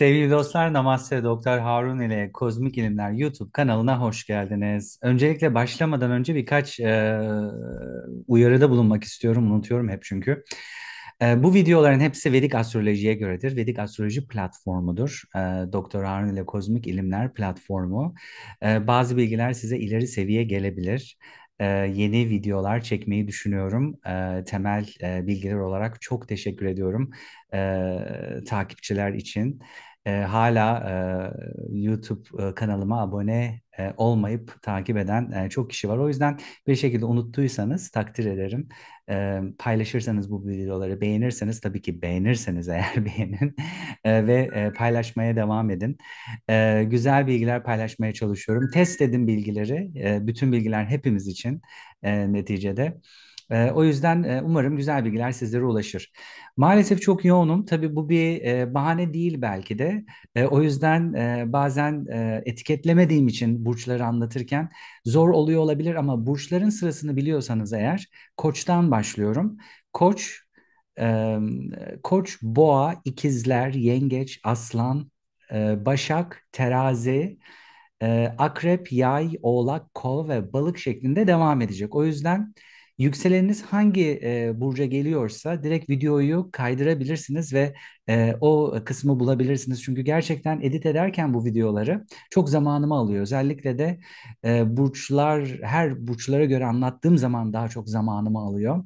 Sevgili dostlar, Namaste Doktor Harun ile Kozmik İlimler YouTube kanalına hoş geldiniz. Öncelikle başlamadan önce birkaç e, uyarıda bulunmak istiyorum, unutuyorum hep çünkü. E, bu videoların hepsi Vedik Astroloji'ye göredir. Vedik Astroloji platformudur. E, Doktor Harun ile Kozmik İlimler platformu. E, bazı bilgiler size ileri seviye gelebilir yeni videolar çekmeyi düşünüyorum. Temel bilgiler olarak çok teşekkür ediyorum takipçiler için e, hala e, YouTube e, kanalıma abone e, olmayıp takip eden e, çok kişi var. O yüzden bir şekilde unuttuysanız takdir ederim. E, paylaşırsanız bu videoları beğenirseniz tabii ki beğenirseniz eğer beğenin e, ve e, paylaşmaya devam edin. E, güzel bilgiler paylaşmaya çalışıyorum. Test edin bilgileri. E, bütün bilgiler hepimiz için e, neticede. Ee, o yüzden e, umarım güzel bilgiler sizlere ulaşır. Maalesef çok yoğunum. Tabii bu bir e, bahane değil belki de. E, o yüzden bazen etiketlemediğim için burçları anlatırken zor oluyor olabilir ama burçların sırasını biliyorsanız eğer koçtan başlıyorum. Koç, koç, boğa, ikizler, yengeç, aslan, başak, terazi, akrep, yay, oğlak, kova ve balık şeklinde devam edecek. O yüzden... Yükseleniniz hangi e, burca geliyorsa direkt videoyu kaydırabilirsiniz ve e, o kısmı bulabilirsiniz. Çünkü gerçekten edit ederken bu videoları çok zamanımı alıyor. Özellikle de e, burçlar her burçlara göre anlattığım zaman daha çok zamanımı alıyor.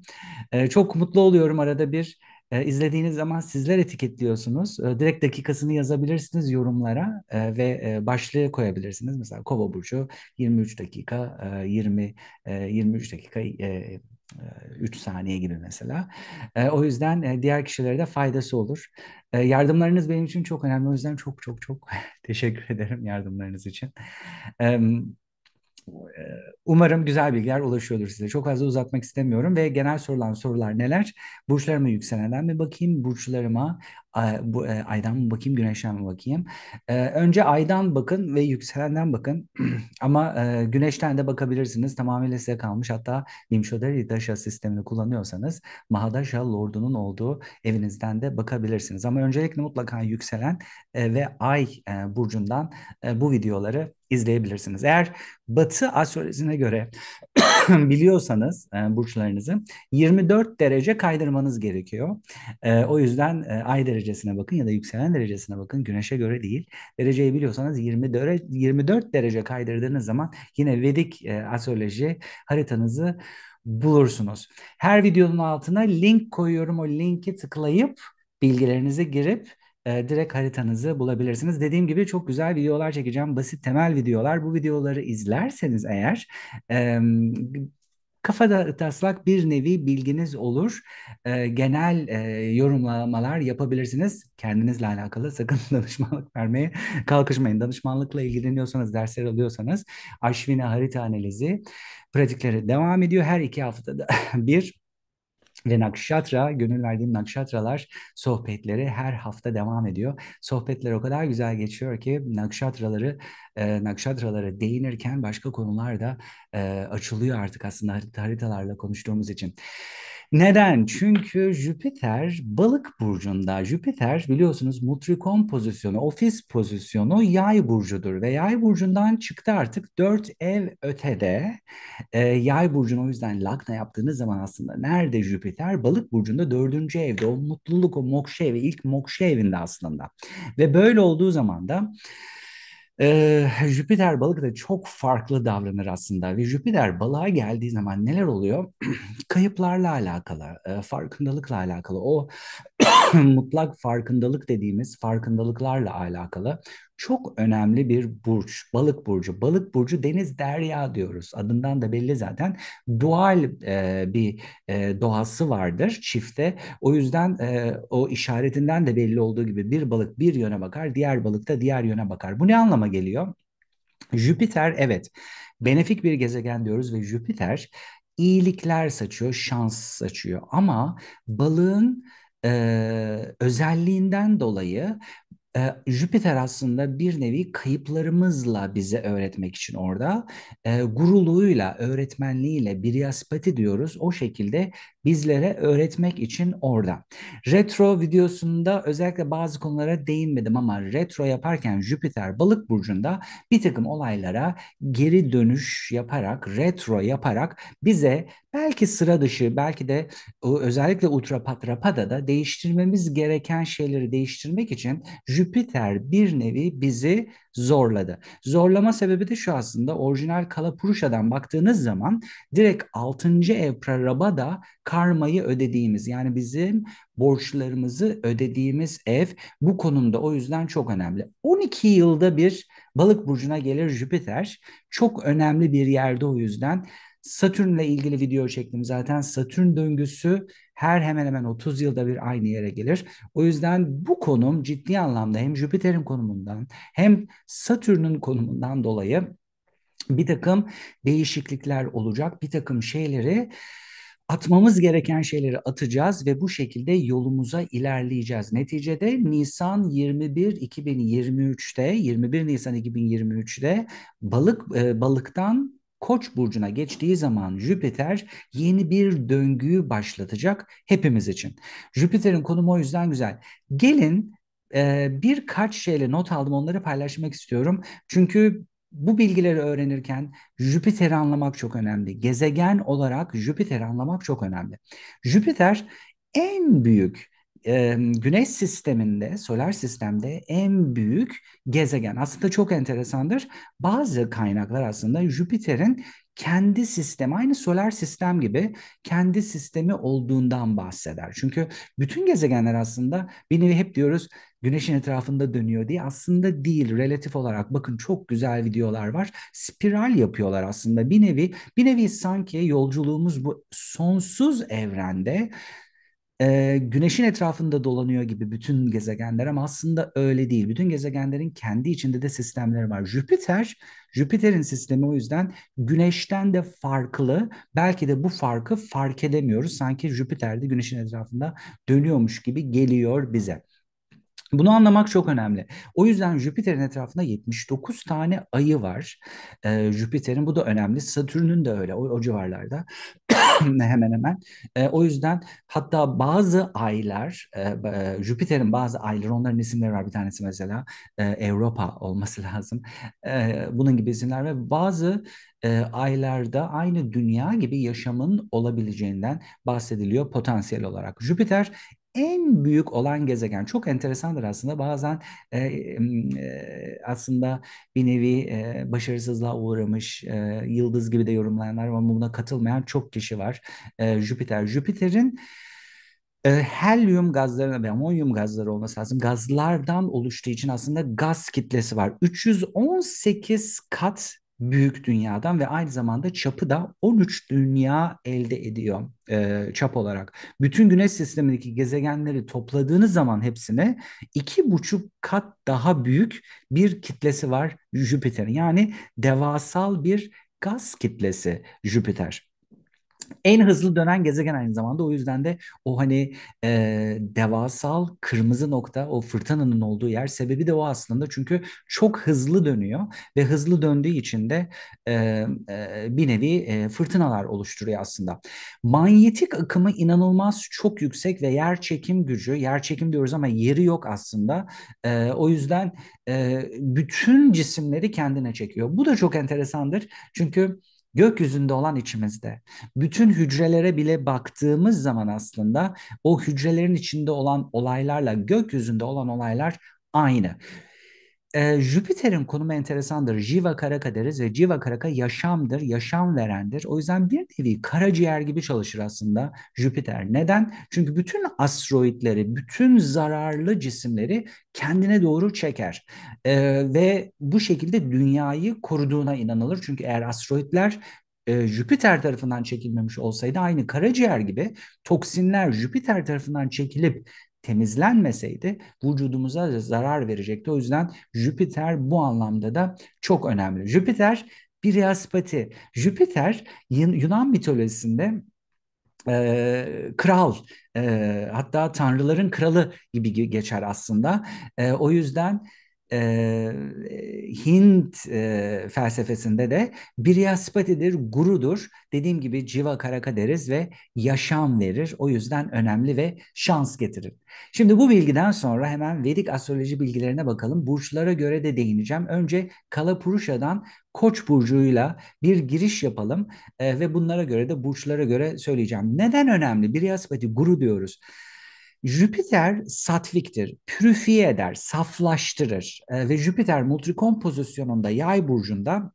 E, çok mutlu oluyorum arada bir e, izlediğiniz zaman sizler etiketliyorsunuz. E, direkt dakikasını yazabilirsiniz yorumlara e, ve e, başlığı koyabilirsiniz. Mesela Kova burcu 23 dakika e, 20 e, 23 dakika e, 3 e, saniye gibi mesela. E, o yüzden e, diğer kişilere de faydası olur. E, yardımlarınız benim için çok önemli. O yüzden çok çok çok teşekkür ederim yardımlarınız için. Evet. Ee, umarım güzel bilgiler ulaşıyordur size. Çok fazla uzatmak istemiyorum ve genel sorulan sorular neler? Burçlarıma yükselenler mi bakayım? Burçlarıma bu, e, aydan mı bakayım, güneşten mi bakayım? E, önce aydan bakın ve yükselenden bakın. Ama e, güneşten de bakabilirsiniz. Tamamıyla size kalmış. Hatta Nimshodari Dasha sistemini kullanıyorsanız Mahadasha Lord'unun olduğu evinizden de bakabilirsiniz. Ama öncelikle mutlaka yükselen e, ve ay e, burcundan e, bu videoları izleyebilirsiniz. Eğer Batı astrolojisine göre biliyorsanız e, burçlarınızı 24 derece kaydırmanız gerekiyor. E, o yüzden e, ay derecesi derecesine bakın ya da yükselen derecesine bakın. Güneşe göre değil. Dereceyi biliyorsanız 20 derece, 24 derece kaydırdığınız zaman yine Vedik e, astroloji haritanızı bulursunuz. Her videonun altına link koyuyorum. O linki tıklayıp bilgilerinizi girip e, direkt haritanızı bulabilirsiniz. Dediğim gibi çok güzel videolar çekeceğim. Basit temel videolar. Bu videoları izlerseniz eğer Kafada taslak bir nevi bilginiz olur. E, genel e, yorumlamalar yapabilirsiniz. Kendinizle alakalı sakın danışmanlık vermeye kalkışmayın. Danışmanlıkla ilgileniyorsanız, dersler alıyorsanız Aşvina harita analizi pratikleri devam ediyor. Her iki haftada bir ve Nakşatra, gönül verdiğim Nakşatralar sohbetleri her hafta devam ediyor. Sohbetler o kadar güzel geçiyor ki Nakşatraları e, nakşadralara değinirken başka konular da e, açılıyor artık aslında haritalarla konuştuğumuz için. Neden? Çünkü Jüpiter balık burcunda. Jüpiter biliyorsunuz Mutrikon pozisyonu, ofis pozisyonu yay burcudur. Ve yay burcundan çıktı artık dört ev ötede. E, yay burcunu o yüzden lakna yaptığınız zaman aslında nerede Jüpiter? Balık burcunda dördüncü evde. O mutluluk, o mokşa evi, ilk mokşa evinde aslında. Ve böyle olduğu zaman da ee, Jüpiter balık da çok farklı davranır aslında ve Jüpiter balığa geldiği zaman neler oluyor? Kayıplarla alakalı, e, farkındalıkla alakalı, o mutlak farkındalık dediğimiz farkındalıklarla alakalı çok önemli bir burç. Balık burcu. Balık burcu deniz derya diyoruz. Adından da belli zaten. Dual e, bir e, doğası vardır çifte. O yüzden e, o işaretinden de belli olduğu gibi bir balık bir yöne bakar, diğer balık da diğer yöne bakar. Bu ne anlama geliyor? Jüpiter evet benefik bir gezegen diyoruz ve Jüpiter iyilikler saçıyor, şans saçıyor ama balığın e, özelliğinden dolayı e, Jüpiter aslında bir nevi kayıplarımızla bize öğretmek için orada. E, guruluğuyla, öğretmenliğiyle, yaspati diyoruz. O şekilde bizlere öğretmek için orada. Retro videosunda özellikle bazı konulara değinmedim ama retro yaparken Jüpiter balık burcunda bir takım olaylara geri dönüş yaparak, retro yaparak bize belki sıra dışı, belki de e, özellikle Utrapadrapada da değiştirmemiz gereken şeyleri değiştirmek için Jüpiter bir nevi bizi zorladı. Zorlama sebebi de şu aslında orijinal Kalapuruşa'dan baktığınız zaman direkt 6. ev praraba da karmayı ödediğimiz yani bizim borçlarımızı ödediğimiz ev bu konumda o yüzden çok önemli. 12 yılda bir balık burcuna gelir Jüpiter. Çok önemli bir yerde o yüzden. Satürn'le ilgili video çektim zaten. Satürn döngüsü her hemen hemen 30 yılda bir aynı yere gelir. O yüzden bu konum ciddi anlamda hem Jüpiter'in konumundan hem Satürn'ün konumundan dolayı bir takım değişiklikler olacak. Bir takım şeyleri atmamız gereken şeyleri atacağız ve bu şekilde yolumuza ilerleyeceğiz. Neticede Nisan 21 2023'te 21 Nisan 2023'te balık e, balıktan Koç burcuna geçtiği zaman Jüpiter yeni bir döngüyü başlatacak hepimiz için. Jüpiter'in konumu o yüzden güzel. Gelin e, birkaç şeyle not aldım onları paylaşmak istiyorum. Çünkü bu bilgileri öğrenirken Jüpiter'i anlamak çok önemli. Gezegen olarak Jüpiter'i anlamak çok önemli. Jüpiter en büyük e, Güneş sisteminde, solar sistemde en büyük gezegen. Aslında çok enteresandır. Bazı kaynaklar aslında Jüpiter'in kendi sistemi aynı solar sistem gibi kendi sistemi olduğundan bahseder. Çünkü bütün gezegenler aslında bir nevi hep diyoruz güneşin etrafında dönüyor diye aslında değil relatif olarak bakın çok güzel videolar var spiral yapıyorlar aslında bir nevi bir nevi sanki yolculuğumuz bu sonsuz evrende e, güneşin etrafında dolanıyor gibi bütün gezegenler ama aslında öyle değil. Bütün gezegenlerin kendi içinde de sistemleri var. Jüpiter, Jüpiter'in sistemi o yüzden güneşten de farklı. Belki de bu farkı fark edemiyoruz. Sanki Jüpiter de güneşin etrafında dönüyormuş gibi geliyor bize. Bunu anlamak çok önemli. O yüzden Jüpiter'in etrafında 79 tane ayı var. Ee, Jüpiter'in bu da önemli. Satürn'ün de öyle o, o civarlarda. hemen hemen. E, o yüzden hatta bazı aylar, e, e, Jüpiter'in bazı ayları, onların isimleri var bir tanesi mesela e, Europa olması lazım. E, bunun gibi isimler ve bazı e, aylarda aynı dünya gibi yaşamın olabileceğinden bahsediliyor potansiyel olarak. Jüpiter en büyük olan gezegen çok enteresandır aslında bazen e, e, aslında bir nevi e, başarısızlığa uğramış e, yıldız gibi de yorumlayanlar ama buna katılmayan çok kişi var e, Jüpiter Jüpiter'in e, helyum gazlarına ve amonyum gazları olması lazım. Gazlardan oluştuğu için aslında gaz kitlesi var. 318 kat büyük dünyadan ve aynı zamanda çapı da 13 dünya elde ediyor e, çap olarak. Bütün güneş sistemindeki gezegenleri topladığınız zaman hepsine iki buçuk kat daha büyük bir kitlesi var Jüpiter'in. Yani devasal bir gaz kitlesi Jüpiter en hızlı dönen gezegen aynı zamanda. O yüzden de o hani e, devasal kırmızı nokta o fırtınanın olduğu yer sebebi de o aslında. Çünkü çok hızlı dönüyor ve hızlı döndüğü için de e, e, bir nevi e, fırtınalar oluşturuyor aslında. Manyetik akımı inanılmaz çok yüksek ve yer çekim gücü, yer çekim diyoruz ama yeri yok aslında. E, o yüzden e, bütün cisimleri kendine çekiyor. Bu da çok enteresandır. Çünkü gökyüzünde olan içimizde. Bütün hücrelere bile baktığımız zaman aslında o hücrelerin içinde olan olaylarla gökyüzünde olan olaylar aynı. Ee, Jüpiter'in konumu enteresandır. Jiva Karaka deriz ve Jiva Karaka yaşamdır, yaşam verendir. O yüzden bir nevi karaciğer gibi çalışır aslında Jüpiter. Neden? Çünkü bütün asteroidleri, bütün zararlı cisimleri kendine doğru çeker. Ee, ve bu şekilde dünyayı koruduğuna inanılır. Çünkü eğer asteroidler e, Jüpiter tarafından çekilmemiş olsaydı aynı karaciğer gibi toksinler Jüpiter tarafından çekilip temizlenmeseydi vücudumuza zarar verecekti. O yüzden Jüpiter bu anlamda da çok önemli. Jüpiter bir yaspati. Jüpiter Yunan mitolojisinde e, kral e, hatta tanrıların kralı gibi geçer aslında. E, o yüzden e, Hint e, felsefesinde de Brihaspati'dir, gurudur. Dediğim gibi civa karaka deriz ve yaşam verir. O yüzden önemli ve şans getirir. Şimdi bu bilgiden sonra hemen Vedik astroloji bilgilerine bakalım. Burçlara göre de değineceğim. Önce Kalapuruşa'dan Koç burcuyla bir giriş yapalım e, ve bunlara göre de burçlara göre söyleyeceğim. Neden önemli? Brihaspati guru diyoruz. Jüpiter satviktir, pürifiye eder, saflaştırır e, ve Jüpiter multikompozisyonunda yay burcunda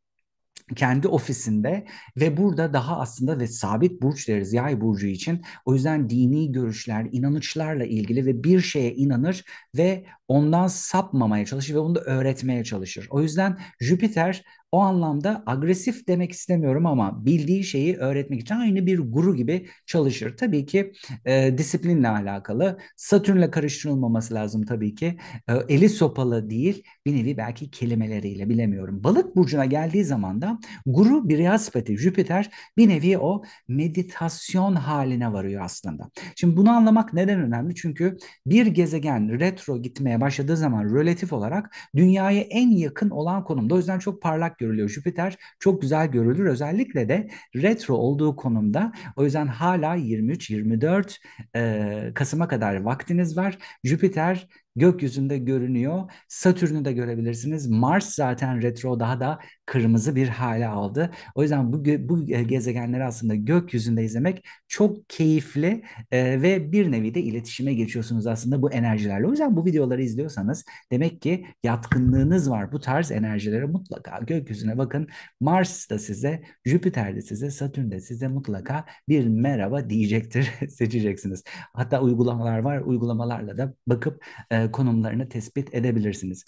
kendi ofisinde ve burada daha aslında ve sabit burç deriz yay burcu için. O yüzden dini görüşler, inanışlarla ilgili ve bir şeye inanır ve ondan sapmamaya çalışır ve bunu da öğretmeye çalışır. O yüzden Jüpiter o anlamda agresif demek istemiyorum ama bildiği şeyi öğretmek için aynı bir guru gibi çalışır. Tabii ki e, disiplinle alakalı. Satürn'le karıştırılmaması lazım tabii ki. E, eli sopalı değil bir nevi belki kelimeleriyle bilemiyorum. Balık burcuna geldiği zaman da guru bir brihaspati Jüpiter bir nevi o meditasyon haline varıyor aslında. Şimdi bunu anlamak neden önemli? Çünkü bir gezegen retro gitmeye başladığı zaman relatif olarak dünyaya en yakın olan konumda. O yüzden çok parlak görülüyor. Jüpiter çok güzel görülür. Özellikle de retro olduğu konumda. O yüzden hala 23-24 e, Kasım'a kadar vaktiniz var. Jüpiter gökyüzünde görünüyor. Satürn'ü de görebilirsiniz. Mars zaten retro daha da kırmızı bir hale aldı. O yüzden bu, bu gezegenleri aslında gökyüzünde izlemek çok keyifli e, ve bir nevi de iletişime geçiyorsunuz aslında bu enerjilerle. O yüzden bu videoları izliyorsanız demek ki yatkınlığınız var bu tarz enerjilere mutlaka gökyüzüne bakın. Mars da size, Jüpiter de size, Satürn de size mutlaka bir merhaba diyecektir seçeceksiniz. Hatta uygulamalar var. Uygulamalarla da bakıp e, e, konumlarını tespit edebilirsiniz.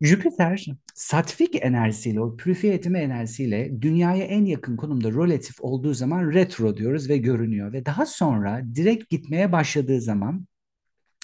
Jüpiter, satvik enerjisiyle, o pürifiye etme enerjisiyle dünyaya en yakın konumda relatif olduğu zaman retro diyoruz ve görünüyor. Ve daha sonra direkt gitmeye başladığı zaman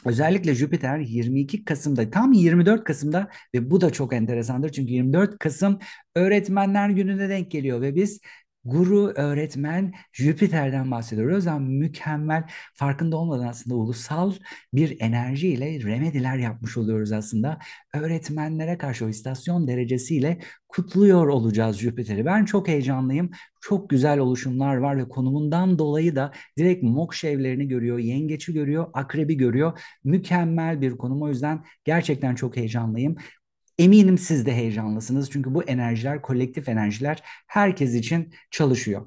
Özellikle Jüpiter 22 Kasım'da tam 24 Kasım'da ve bu da çok enteresandır çünkü 24 Kasım öğretmenler gününe denk geliyor ve biz guru, öğretmen, Jüpiter'den bahsediyoruz. O yüzden mükemmel, farkında olmadan aslında ulusal bir enerjiyle remediler yapmış oluyoruz aslında. Öğretmenlere karşı o istasyon derecesiyle kutluyor olacağız Jüpiter'i. Ben çok heyecanlıyım. Çok güzel oluşumlar var ve konumundan dolayı da direkt mokş evlerini görüyor, yengeçi görüyor, akrebi görüyor. Mükemmel bir konum. O yüzden gerçekten çok heyecanlıyım. Eminim siz de heyecanlısınız çünkü bu enerjiler, kolektif enerjiler herkes için çalışıyor.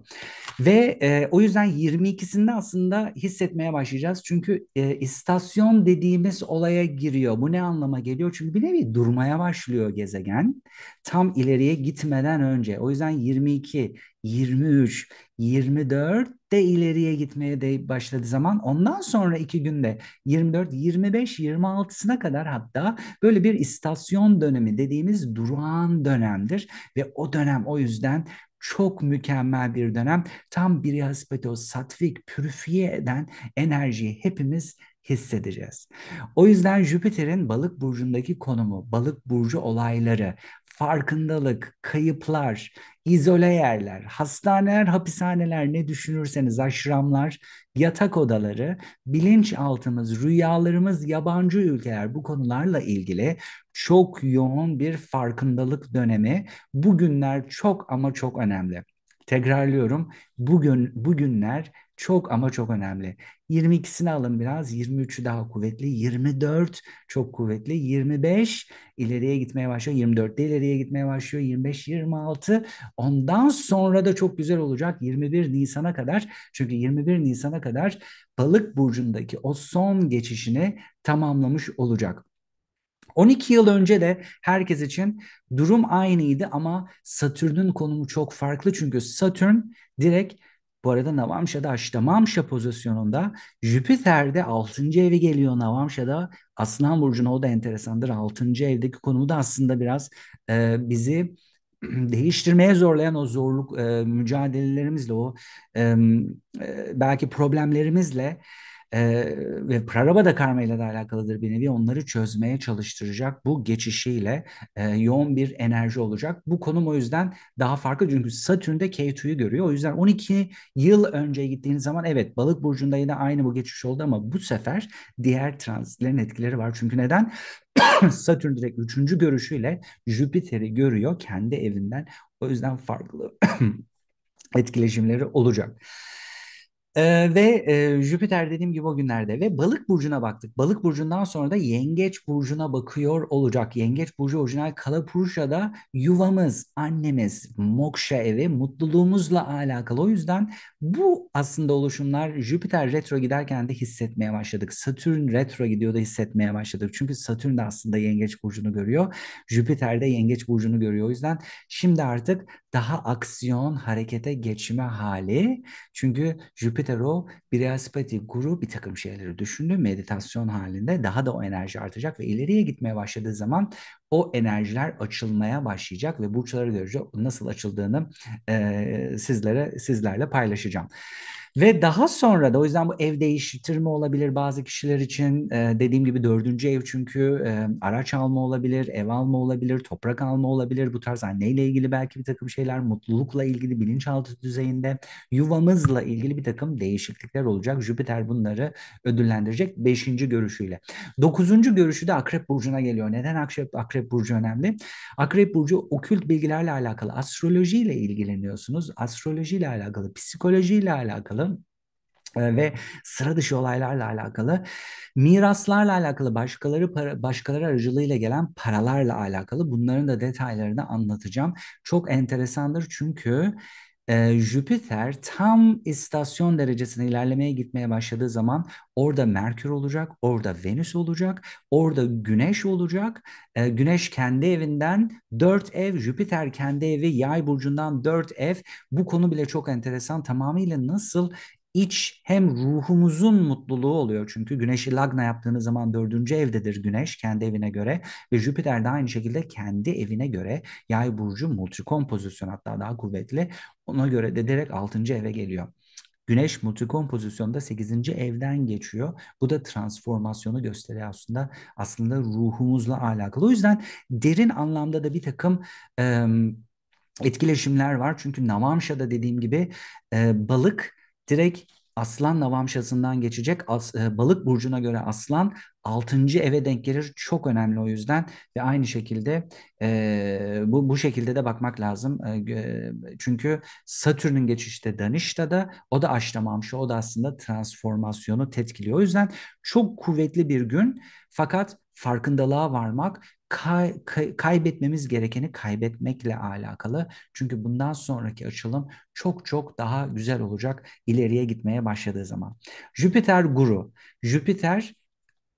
Ve e, o yüzden 22'sinde aslında hissetmeye başlayacağız. Çünkü e, istasyon dediğimiz olaya giriyor. Bu ne anlama geliyor? Çünkü bir nevi durmaya başlıyor gezegen tam ileriye gitmeden önce. O yüzden 22, 23, 24 de ileriye gitmeye de başladığı zaman ondan sonra iki günde 24, 25, 26'sına kadar hatta böyle bir istasyon dönemi dediğimiz durağan dönemdir ve o dönem o yüzden çok mükemmel bir dönem. Tam bir haspeto satvik pürifiye eden enerjiyi hepimiz hissedeceğiz. O yüzden Jüpiter'in balık burcundaki konumu, balık burcu olayları, farkındalık, kayıplar, izole yerler, hastaneler, hapishaneler ne düşünürseniz aşramlar, yatak odaları, bilinç altımız, rüyalarımız, yabancı ülkeler bu konularla ilgili çok yoğun bir farkındalık dönemi. Bugünler çok ama çok önemli. Tekrarlıyorum. Bugün bugünler çok ama çok önemli. 22'sini alın biraz. 23'ü daha kuvvetli. 24 çok kuvvetli. 25 ileriye gitmeye başlıyor. 24 de ileriye gitmeye başlıyor. 25, 26. Ondan sonra da çok güzel olacak 21 Nisan'a kadar. Çünkü 21 Nisan'a kadar balık burcundaki o son geçişini tamamlamış olacak. 12 yıl önce de herkes için durum aynıydı ama Satürn'ün konumu çok farklı. Çünkü Satürn direkt bu arada Navamşa'da Aştamamşa pozisyonunda Jüpiter'de de 6. evi geliyor Navamşa'da. Aslan Burcu'na o da enteresandır. 6. evdeki konumu da aslında biraz e, bizi değiştirmeye zorlayan o zorluk e, mücadelelerimizle o e, e belki problemlerimizle e, ve Prarabhada karma ile de alakalıdır bir nevi onları çözmeye çalıştıracak bu geçişiyle e, yoğun bir enerji olacak. Bu konum o yüzden daha farklı çünkü Satürn'de K2'yu görüyor. O yüzden 12 yıl önce gittiğiniz zaman evet balık burcunda yine aynı bu geçiş oldu ama bu sefer diğer transitlerin etkileri var. Çünkü neden? Satürn direkt üçüncü görüşüyle Jüpiter'i görüyor kendi evinden. O yüzden farklı etkileşimleri olacak. Ee, ve e, Jüpiter dediğim gibi o günlerde ve balık burcuna baktık. Balık burcundan sonra da yengeç burcuna bakıyor olacak. Yengeç burcu orijinal Kalapurşa'da yuvamız, annemiz, Moksha evi, mutluluğumuzla alakalı. O yüzden bu aslında oluşumlar Jüpiter retro giderken de hissetmeye başladık. Satürn retro gidiyor da hissetmeye başladık. Çünkü Satürn de aslında yengeç burcunu görüyor. Jüpiter de yengeç burcunu görüyor. O yüzden şimdi artık daha aksiyon, harekete geçme hali. Çünkü Jüpiter kadar o guru bir takım şeyleri düşündü. Meditasyon halinde daha da o enerji artacak ve ileriye gitmeye başladığı zaman o enerjiler açılmaya başlayacak ve burçları göre nasıl açıldığını e, sizlere sizlerle paylaşacağım. Ve daha sonra da o yüzden bu ev değiştirme olabilir bazı kişiler için. E, dediğim gibi dördüncü ev çünkü e, araç alma olabilir, ev alma olabilir, toprak alma olabilir. Bu tarz anneyle ilgili belki bir takım şeyler, mutlulukla ilgili bilinçaltı düzeyinde, yuvamızla ilgili bir takım değişiklikler olacak. Jüpiter bunları ödüllendirecek beşinci görüşüyle. Dokuzuncu görüşü de Akrep Burcu'na geliyor. Neden Akrep, akrep Akrep Burcu önemli. Akrep Burcu okült bilgilerle alakalı, astrolojiyle ilgileniyorsunuz. Astrolojiyle alakalı, psikolojiyle alakalı e, ve sıra dışı olaylarla alakalı, miraslarla alakalı, başkaları para, başkaları aracılığıyla gelen paralarla alakalı bunların da detaylarını anlatacağım. Çok enteresandır çünkü e, Jüpiter tam istasyon derecesine ilerlemeye gitmeye başladığı zaman orada Merkür olacak, orada Venüs olacak, orada Güneş olacak. E, Güneş kendi evinden 4 ev, Jüpiter kendi evi, Yay burcundan 4 ev. Bu konu bile çok enteresan. Tamamıyla nasıl iç hem ruhumuzun mutluluğu oluyor. Çünkü güneşi lagna yaptığınız zaman dördüncü evdedir güneş kendi evine göre ve Jüpiter de aynı şekilde kendi evine göre yay burcu multikom pozisyon hatta daha kuvvetli ona göre de direkt altıncı eve geliyor. Güneş multikom pozisyonda 8. evden geçiyor. Bu da transformasyonu gösteriyor aslında. Aslında ruhumuzla alakalı. O yüzden derin anlamda da bir takım e, etkileşimler var. Çünkü Namamşa'da dediğim gibi e, balık direkt Aslan Navamşası'ndan geçecek. As, e, balık burcuna göre Aslan 6. eve denk gelir. Çok önemli o yüzden ve aynı şekilde e, bu bu şekilde de bakmak lazım. E, çünkü Satürn'ün geçişte Danişta'da o da Aşramamşı o da aslında transformasyonu tetkiliyor. O yüzden çok kuvvetli bir gün fakat farkındalığa varmak kay, kay, kaybetmemiz gerekeni kaybetmekle alakalı. Çünkü bundan sonraki açılım çok çok daha güzel olacak ileriye gitmeye başladığı zaman. Jüpiter guru. Jüpiter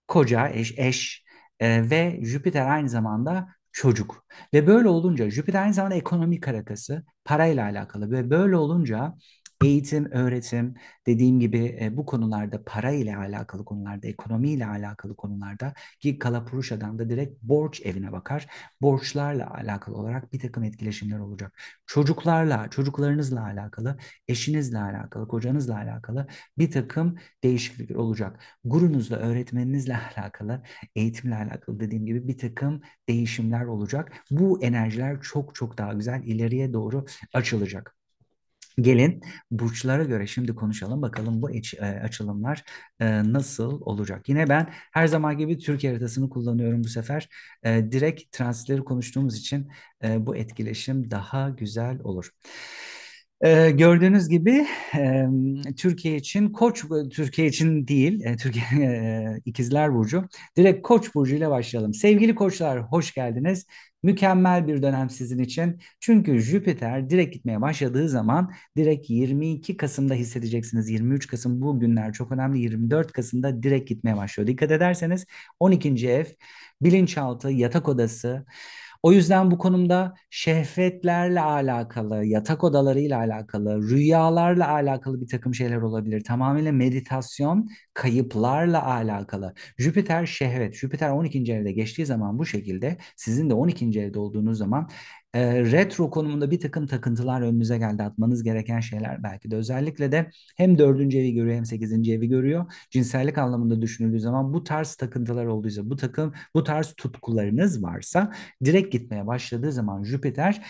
koca, eş, eş e, ve Jüpiter aynı zamanda çocuk. Ve böyle olunca Jüpiter aynı zamanda ekonomi karakası, parayla alakalı ve böyle olunca eğitim, öğretim, dediğim gibi e, bu konularda para ile alakalı konularda, ekonomi ile alakalı konularda ki Kalapuruşa'dan da direkt borç evine bakar. Borçlarla alakalı olarak bir takım etkileşimler olacak. Çocuklarla, çocuklarınızla alakalı, eşinizle alakalı, kocanızla alakalı bir takım değişiklikler olacak. Gurunuzla, öğretmeninizle alakalı, eğitimle alakalı dediğim gibi bir takım değişimler olacak. Bu enerjiler çok çok daha güzel ileriye doğru açılacak. Gelin burçlara göre şimdi konuşalım bakalım bu iç, e, açılımlar e, nasıl olacak. Yine ben her zaman gibi Türkiye haritasını kullanıyorum bu sefer. E, direkt transitleri konuştuğumuz için e, bu etkileşim daha güzel olur. Ee, gördüğünüz gibi e, Türkiye için Koç e, Türkiye için değil e, Türkiye e, İkizler burcu direkt Koç burcu ile başlayalım. Sevgili Koçlar hoş geldiniz. Mükemmel bir dönem sizin için. Çünkü Jüpiter direkt gitmeye başladığı zaman direkt 22 Kasım'da hissedeceksiniz. 23 Kasım bu günler çok önemli. 24 Kasım'da direkt gitmeye başlıyor. Dikkat ederseniz 12. ev, bilinçaltı, yatak odası, o yüzden bu konumda şehvetlerle alakalı, yatak odalarıyla alakalı, rüyalarla alakalı bir takım şeyler olabilir. Tamamıyla meditasyon kayıplarla alakalı. Jüpiter şehvet, Jüpiter 12. evde geçtiği zaman bu şekilde sizin de 12. evde olduğunuz zaman e, retro konumunda bir takım takıntılar önünüze geldi. Atmanız gereken şeyler belki de. Özellikle de hem dördüncü evi görüyor hem sekizinci evi görüyor. Cinsellik anlamında düşünüldüğü zaman bu tarz takıntılar olduysa, bu takım bu tarz tutkularınız varsa direkt gitmeye başladığı zaman Jüpiter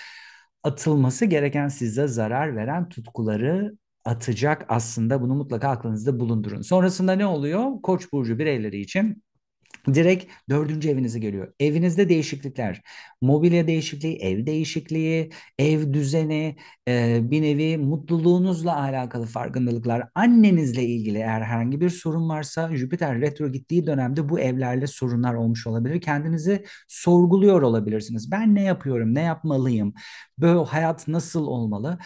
atılması gereken size zarar veren tutkuları atacak aslında bunu mutlaka aklınızda bulundurun. Sonrasında ne oluyor? Koç burcu bireyleri için Direkt dördüncü evinize geliyor. Evinizde değişiklikler, mobilya değişikliği, ev değişikliği, ev düzeni, e, bir nevi mutluluğunuzla alakalı farkındalıklar, annenizle ilgili eğer herhangi bir sorun varsa Jüpiter retro gittiği dönemde bu evlerle sorunlar olmuş olabilir. Kendinizi sorguluyor olabilirsiniz. Ben ne yapıyorum, ne yapmalıyım, böyle hayat nasıl olmalı?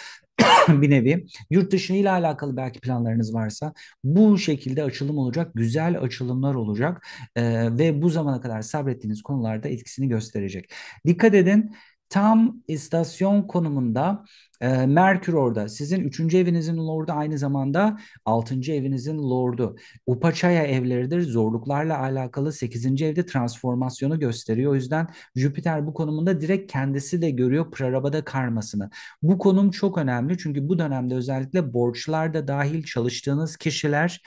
bir nevi. Yurt dışına ile alakalı belki planlarınız varsa bu şekilde açılım olacak. Güzel açılımlar olacak e, ve bu zamana kadar sabrettiğiniz konularda etkisini gösterecek. Dikkat edin tam istasyon konumunda e, Merkür orada. Sizin üçüncü evinizin lordu aynı zamanda altıncı evinizin lordu. Upaçaya evleridir. Zorluklarla alakalı sekizinci evde transformasyonu gösteriyor. O yüzden Jüpiter bu konumunda direkt kendisi de görüyor prarabada karmasını. Bu konum çok önemli çünkü bu dönemde özellikle borçlarda da dahil çalıştığınız kişiler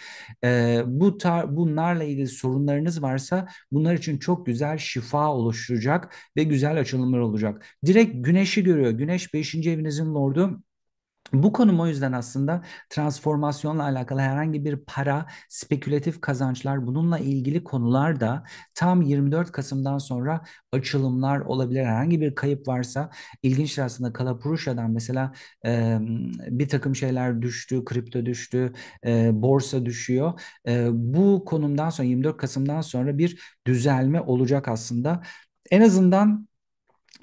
e, bu tar bunlarla ilgili sorunlarınız varsa bunlar için çok güzel şifa oluşturacak ve güzel açılımlar olacak. Direkt güneşi görüyor. Güneş 5. evinizin lordu sordu. Bu konum o yüzden aslında transformasyonla alakalı herhangi bir para, spekülatif kazançlar bununla ilgili konular da tam 24 Kasım'dan sonra açılımlar olabilir. Herhangi bir kayıp varsa ilginç aslında Kalapuruşa'dan mesela e, bir takım şeyler düştü, kripto düştü, e, borsa düşüyor. E, bu konumdan sonra 24 Kasım'dan sonra bir düzelme olacak aslında. En azından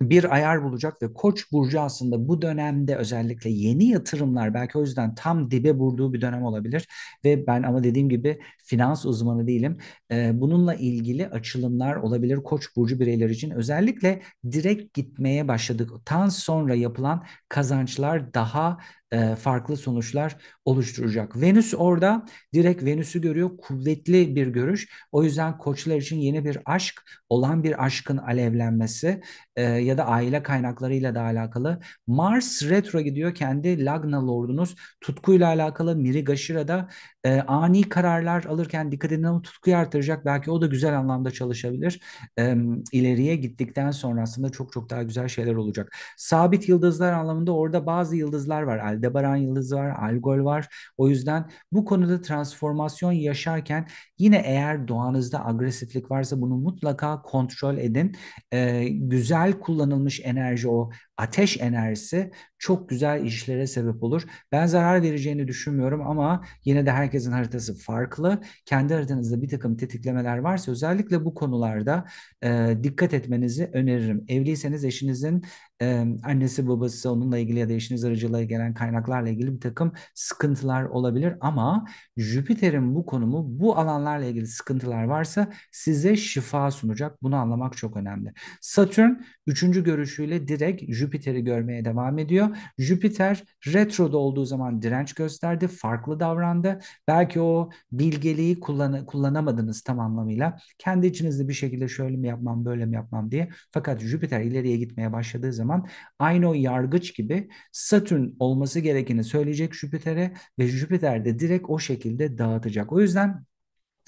bir ayar bulacak ve Koç burcu aslında bu dönemde özellikle yeni yatırımlar belki o yüzden tam dibe vurduğu bir dönem olabilir ve ben ama dediğim gibi finans uzmanı değilim. Ee, bununla ilgili açılımlar olabilir Koç burcu bireyler için. Özellikle direkt gitmeye başladıktan sonra yapılan kazançlar daha e, farklı sonuçlar oluşturacak. Venüs orada direkt Venüs'ü görüyor. Kuvvetli bir görüş. O yüzden koçlar için yeni bir aşk, olan bir aşkın alevlenmesi e, ya da aile kaynaklarıyla da alakalı. Mars retro gidiyor. Kendi Lagna Lord'unuz tutkuyla alakalı Mirigaşira'da e, ani kararlar alırken dikkat edin ama tutkuyu artıracak. Belki o da güzel anlamda çalışabilir. E, ileriye gittikten sonra aslında çok çok daha güzel şeyler olacak. Sabit yıldızlar anlamında orada bazı yıldızlar var elde Aldebaran Yıldız var, Algol var. O yüzden bu konuda transformasyon yaşarken yine eğer doğanızda agresiflik varsa bunu mutlaka kontrol edin. E, güzel kullanılmış enerji o ateş enerjisi çok güzel işlere sebep olur. Ben zarar vereceğini düşünmüyorum ama yine de herkesin haritası farklı. Kendi haritanızda bir takım tetiklemeler varsa özellikle bu konularda e, dikkat etmenizi öneririm. Evliyseniz eşinizin e, annesi babası onunla ilgili ya da eşiniz aracılığıyla gelen kaynaklarla ilgili bir takım sıkıntılar olabilir ama Jüpiter'in bu konumu bu alanlarla ilgili sıkıntılar varsa size şifa sunacak. Bunu anlamak çok önemli. Satürn 3. görüşüyle direkt Jüpiter'i görmeye devam ediyor. Jüpiter retroda olduğu zaman direnç gösterdi, farklı davrandı. Belki o bilgeliği kullan kullanamadınız tam anlamıyla. Kendi içinizde bir şekilde şöyle mi yapmam, böyle mi yapmam diye. Fakat Jüpiter ileriye gitmeye başladığı zaman aynı o yargıç gibi Satürn olması gerekeni söyleyecek Jüpiter'e ve Jüpiter de direkt o şekilde dağıtacak. O yüzden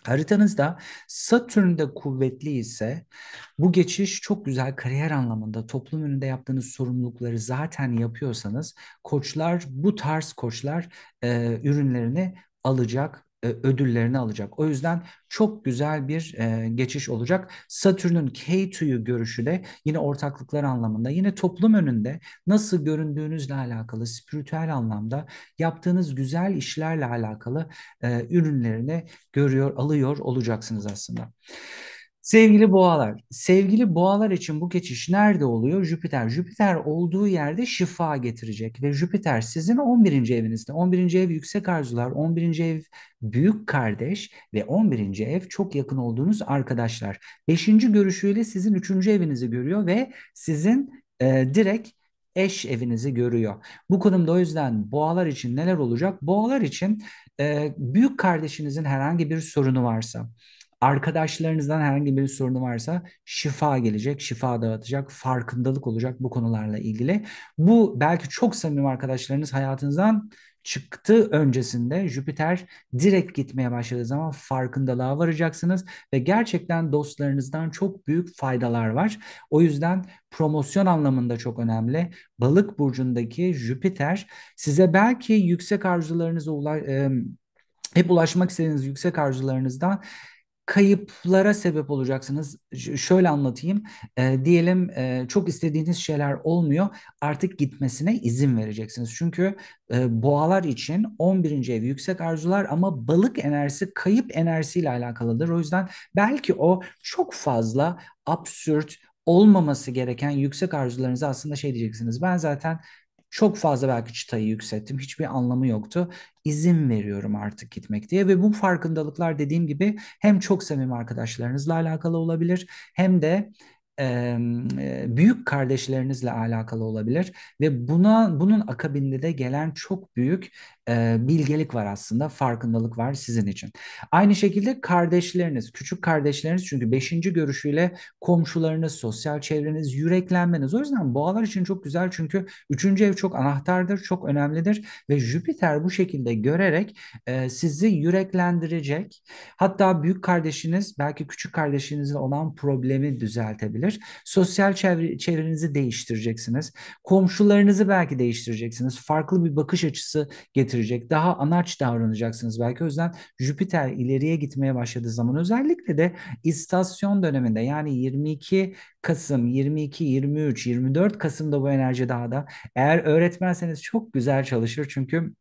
Haritanızda Satürn kuvvetli ise bu geçiş çok güzel kariyer anlamında toplum önünde yaptığınız sorumlulukları zaten yapıyorsanız koçlar bu tarz koçlar e, ürünlerini alacak e, ödüllerini alacak. O yüzden çok güzel bir e, geçiş olacak. Satürn'ün K2'yü görüşü de yine ortaklıklar anlamında, yine toplum önünde nasıl göründüğünüzle alakalı, spiritüel anlamda yaptığınız güzel işlerle alakalı e, ürünlerini görüyor, alıyor olacaksınız aslında. Sevgili boğalar, sevgili boğalar için bu geçiş nerede oluyor? Jüpiter. Jüpiter olduğu yerde şifa getirecek ve Jüpiter sizin 11. evinizde. 11. ev yüksek arzular, 11. ev büyük kardeş ve 11. ev çok yakın olduğunuz arkadaşlar. 5. görüşüyle sizin 3. evinizi görüyor ve sizin e, direkt eş evinizi görüyor. Bu konumda o yüzden boğalar için neler olacak? Boğalar için e, büyük kardeşinizin herhangi bir sorunu varsa, Arkadaşlarınızdan herhangi bir sorunu varsa şifa gelecek, şifa dağıtacak, farkındalık olacak bu konularla ilgili. Bu belki çok samimi arkadaşlarınız hayatınızdan çıktı öncesinde Jüpiter direkt gitmeye başladığı zaman farkındalığa varacaksınız ve gerçekten dostlarınızdan çok büyük faydalar var. O yüzden promosyon anlamında çok önemli. Balık burcundaki Jüpiter size belki yüksek arzularınıza ulaş, e, hep ulaşmak istediğiniz yüksek arzularınızdan kayıplara sebep olacaksınız. Ş- şöyle anlatayım. E, diyelim e, çok istediğiniz şeyler olmuyor. Artık gitmesine izin vereceksiniz. Çünkü e, boğalar için 11. ev yüksek arzular ama balık enerjisi kayıp enerjisiyle alakalıdır. O yüzden belki o çok fazla absürt olmaması gereken yüksek arzularınızı aslında şey diyeceksiniz. Ben zaten çok fazla belki çıtayı yükselttim. Hiçbir anlamı yoktu. İzin veriyorum artık gitmek diye ve bu farkındalıklar dediğim gibi hem çok samimi arkadaşlarınızla alakalı olabilir hem de e, büyük kardeşlerinizle alakalı olabilir ve buna bunun akabinde de gelen çok büyük e, bilgelik var aslında farkındalık var sizin için. Aynı şekilde kardeşleriniz, küçük kardeşleriniz çünkü beşinci görüşüyle komşularınız, sosyal çevreniz, yüreklenmeniz. O yüzden boğalar için çok güzel çünkü üçüncü ev çok anahtardır, çok önemlidir ve Jüpiter bu şekilde görerek e, sizi yüreklendirecek. Hatta büyük kardeşiniz belki küçük kardeşinizle olan problemi düzeltebilir olabilir. Sosyal çevrenizi değiştireceksiniz. Komşularınızı belki değiştireceksiniz. Farklı bir bakış açısı getirecek. Daha anaç davranacaksınız belki. O yüzden Jüpiter ileriye gitmeye başladığı zaman özellikle de istasyon döneminde yani 22 Kasım, 22, 23, 24 Kasım'da bu enerji daha da eğer öğretmenseniz çok güzel çalışır çünkü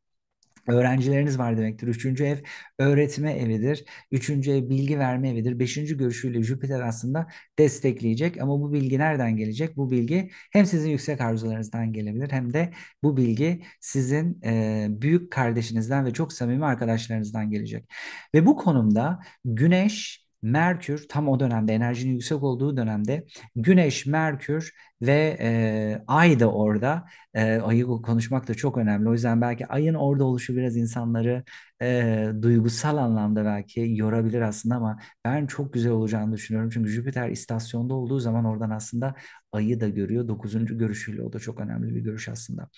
Öğrencileriniz var demektir. Üçüncü ev öğretme evidir. Üçüncü ev bilgi verme evidir. Beşinci görüşüyle Jüpiter aslında destekleyecek. Ama bu bilgi nereden gelecek? Bu bilgi hem sizin yüksek arzularınızdan gelebilir hem de bu bilgi sizin e, büyük kardeşinizden ve çok samimi arkadaşlarınızdan gelecek. Ve bu konumda Güneş Merkür tam o dönemde enerjinin yüksek olduğu dönemde Güneş, Merkür ve e, Ay da orada. E, ayı konuşmak da çok önemli. O yüzden belki Ay'ın orada oluşu biraz insanları e, duygusal anlamda belki yorabilir aslında ama ben çok güzel olacağını düşünüyorum. Çünkü Jüpiter istasyonda olduğu zaman oradan aslında Ay'ı da görüyor. Dokuzuncu görüşüyle o da çok önemli bir görüş aslında.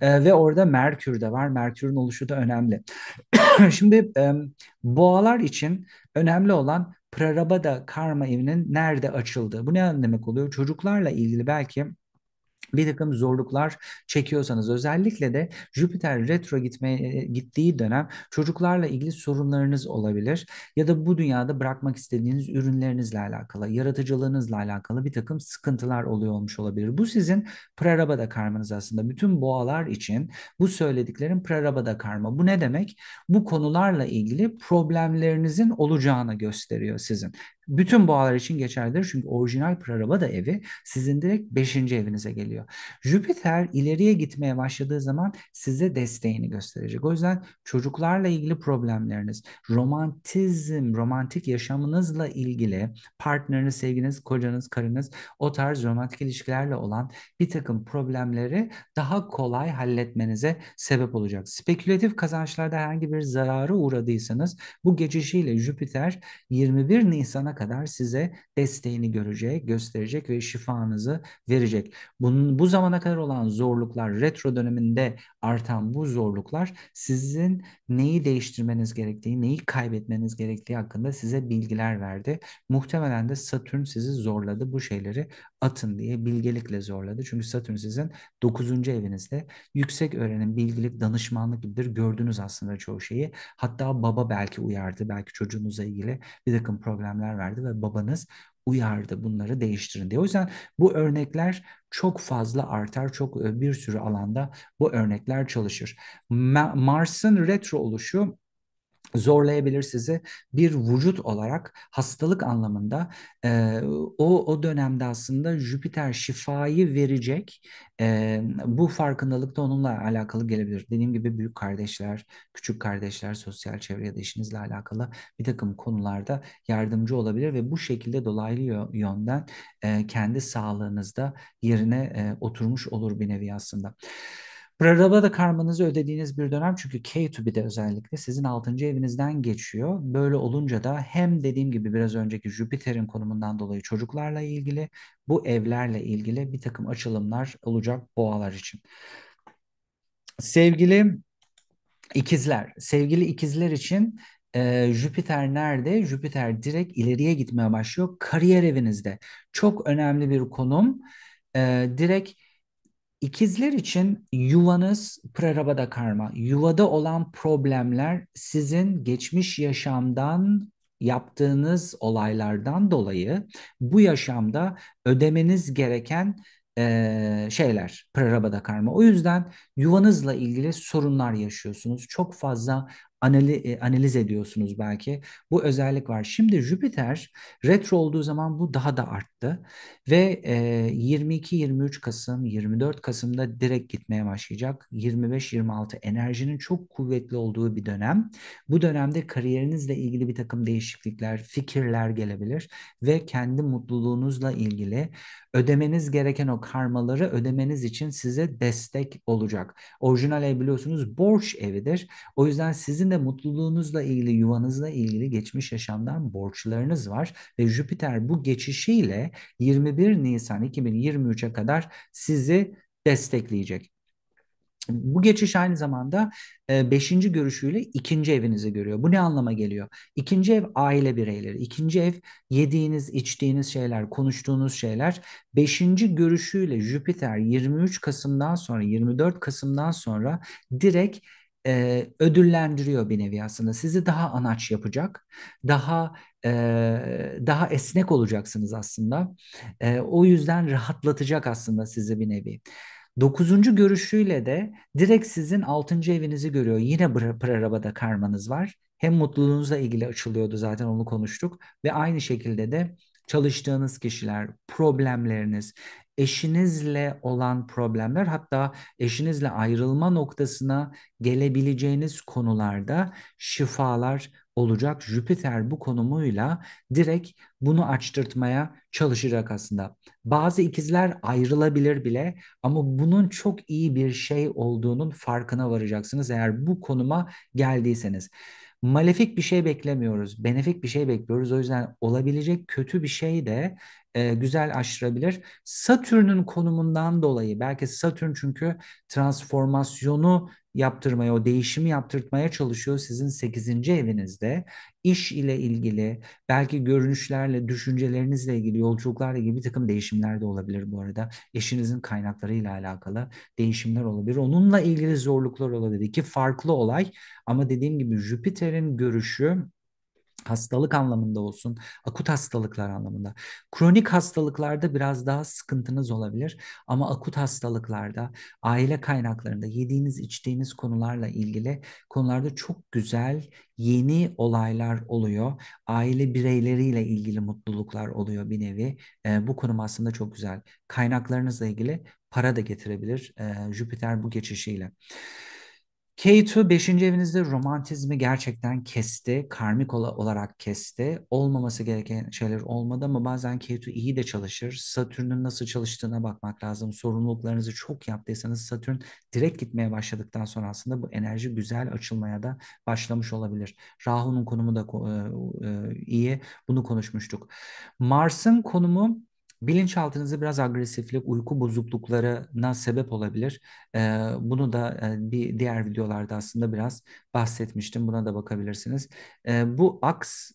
E, ve orada Merkür de var. Merkür'ün oluşu da önemli. Şimdi e, boğalar için önemli olan Prarabada Karma evinin nerede açıldığı. Bu ne demek oluyor? Çocuklarla ilgili belki bir takım zorluklar çekiyorsanız özellikle de Jüpiter retro gitmeye gittiği dönem çocuklarla ilgili sorunlarınız olabilir ya da bu dünyada bırakmak istediğiniz ürünlerinizle alakalı, yaratıcılığınızla alakalı bir takım sıkıntılar oluyor olmuş olabilir. Bu sizin prarabada karmanız aslında. Bütün boğalar için bu söylediklerin prarabada karma. Bu ne demek? Bu konularla ilgili problemlerinizin olacağını gösteriyor sizin. Bütün boğalar için geçerlidir. Çünkü orijinal praraba da evi sizin direkt beşinci evinize geliyor. Jüpiter ileriye gitmeye başladığı zaman size desteğini gösterecek. O yüzden çocuklarla ilgili problemleriniz, romantizm, romantik yaşamınızla ilgili partneriniz, sevginiz, kocanız, karınız o tarz romantik ilişkilerle olan bir takım problemleri daha kolay halletmenize sebep olacak. Spekülatif kazançlarda herhangi bir zararı uğradıysanız bu geçişiyle Jüpiter 21 Nisan'a kadar size desteğini görecek, gösterecek ve şifanızı verecek. Bunun, bu zamana kadar olan zorluklar, retro döneminde artan bu zorluklar sizin neyi değiştirmeniz gerektiği, neyi kaybetmeniz gerektiği hakkında size bilgiler verdi. Muhtemelen de Satürn sizi zorladı bu şeyleri atın diye bilgelikle zorladı. Çünkü Satürn sizin 9. evinizde yüksek öğrenim, bilgilik, danışmanlık gibidir. Gördünüz aslında çoğu şeyi. Hatta baba belki uyardı, belki çocuğunuza ilgili bir takım problemler verdi ve babanız uyardı bunları değiştirin diye. O yüzden bu örnekler çok fazla artar. Çok e, bir sürü alanda bu örnekler çalışır. Ma Mars'ın retro oluşu zorlayabilir sizi bir vücut olarak hastalık anlamında e, o o dönemde aslında Jüpiter şifayı verecek e, bu farkındalıkta onunla alakalı gelebilir. Dediğim gibi büyük kardeşler, küçük kardeşler, sosyal çevre ya da işinizle alakalı bir takım konularda yardımcı olabilir ve bu şekilde dolaylı yönden e, kendi sağlığınızda yerine e, oturmuş olur bir nevi aslında. Prarabha da karmanızı ödediğiniz bir dönem çünkü K2B'de özellikle sizin 6. evinizden geçiyor. Böyle olunca da hem dediğim gibi biraz önceki Jüpiter'in konumundan dolayı çocuklarla ilgili bu evlerle ilgili bir takım açılımlar olacak boğalar için. Sevgili ikizler, sevgili ikizler için ee, Jüpiter nerede? Jüpiter direkt ileriye gitmeye başlıyor. Kariyer evinizde. Çok önemli bir konum. Ee, direkt İkizler için yuvanız prarabada karma. Yuvada olan problemler sizin geçmiş yaşamdan yaptığınız olaylardan dolayı bu yaşamda ödemeniz gereken e, şeyler prarabada karma. O yüzden yuvanızla ilgili sorunlar yaşıyorsunuz. Çok fazla anali, e, analiz ediyorsunuz belki. Bu özellik var. Şimdi Jüpiter retro olduğu zaman bu daha da arttı ve e, 22-23 Kasım, 24 Kasım'da direkt gitmeye başlayacak. 25-26 enerjinin çok kuvvetli olduğu bir dönem. Bu dönemde kariyerinizle ilgili bir takım değişiklikler, fikirler gelebilir ve kendi mutluluğunuzla ilgili ödemeniz gereken o karmaları ödemeniz için size destek olacak. Orijinal ev biliyorsunuz borç evidir. O yüzden sizin sizin de mutluluğunuzla ilgili, yuvanızla ilgili geçmiş yaşamdan borçlarınız var ve Jüpiter bu geçişiyle 21 Nisan 2023'e kadar sizi destekleyecek. Bu geçiş aynı zamanda e, beşinci görüşüyle ikinci evinizi görüyor. Bu ne anlama geliyor? İkinci ev aile bireyleri. İkinci ev yediğiniz, içtiğiniz şeyler, konuştuğunuz şeyler. Beşinci görüşüyle Jüpiter 23 Kasım'dan sonra, 24 Kasım'dan sonra direkt e, ödüllendiriyor bir nevi aslında. Sizi daha anaç yapacak, daha e, daha esnek olacaksınız aslında. E, o yüzden rahatlatacak aslında sizi bir nevi. Dokuzuncu görüşüyle de direkt sizin altıncı evinizi görüyor. Yine prarabada karmanız var. Hem mutluluğunuzla ilgili açılıyordu zaten onu konuştuk. Ve aynı şekilde de çalıştığınız kişiler, problemleriniz, eşinizle olan problemler hatta eşinizle ayrılma noktasına gelebileceğiniz konularda şifalar olacak. Jüpiter bu konumuyla direkt bunu açtırtmaya çalışacak aslında. Bazı ikizler ayrılabilir bile ama bunun çok iyi bir şey olduğunun farkına varacaksınız eğer bu konuma geldiyseniz. Malefik bir şey beklemiyoruz. Benefik bir şey bekliyoruz. O yüzden olabilecek kötü bir şey de e, güzel aşırabilir. Satürn'ün konumundan dolayı belki Satürn çünkü transformasyonu yaptırmaya, o değişimi yaptırtmaya çalışıyor sizin 8. evinizde. iş ile ilgili, belki görünüşlerle, düşüncelerinizle ilgili, yolculuklarla ilgili bir takım değişimler de olabilir bu arada. Eşinizin kaynaklarıyla alakalı değişimler olabilir. Onunla ilgili zorluklar olabilir. İki farklı olay ama dediğim gibi Jüpiter'in görüşü hastalık anlamında olsun, akut hastalıklar anlamında. Kronik hastalıklarda biraz daha sıkıntınız olabilir ama akut hastalıklarda, aile kaynaklarında yediğiniz, içtiğiniz konularla ilgili konularda çok güzel yeni olaylar oluyor. Aile bireyleriyle ilgili mutluluklar oluyor bir nevi. E, bu konum aslında çok güzel. Kaynaklarınızla ilgili para da getirebilir e, Jüpiter bu geçişiyle. K2 5. evinizde romantizmi gerçekten kesti. Karmik olarak kesti. Olmaması gereken şeyler olmadı ama bazen K2 iyi de çalışır. Satürn'ün nasıl çalıştığına bakmak lazım. Sorumluluklarınızı çok yaptıysanız Satürn direkt gitmeye başladıktan sonra aslında bu enerji güzel açılmaya da başlamış olabilir. Rahu'nun konumu da e, e, iyi. Bunu konuşmuştuk. Mars'ın konumu Bilinçaltınızı biraz agresiflik, uyku bozukluklarına sebep olabilir. bunu da e, bir diğer videolarda aslında biraz bahsetmiştim. Buna da bakabilirsiniz. bu aks,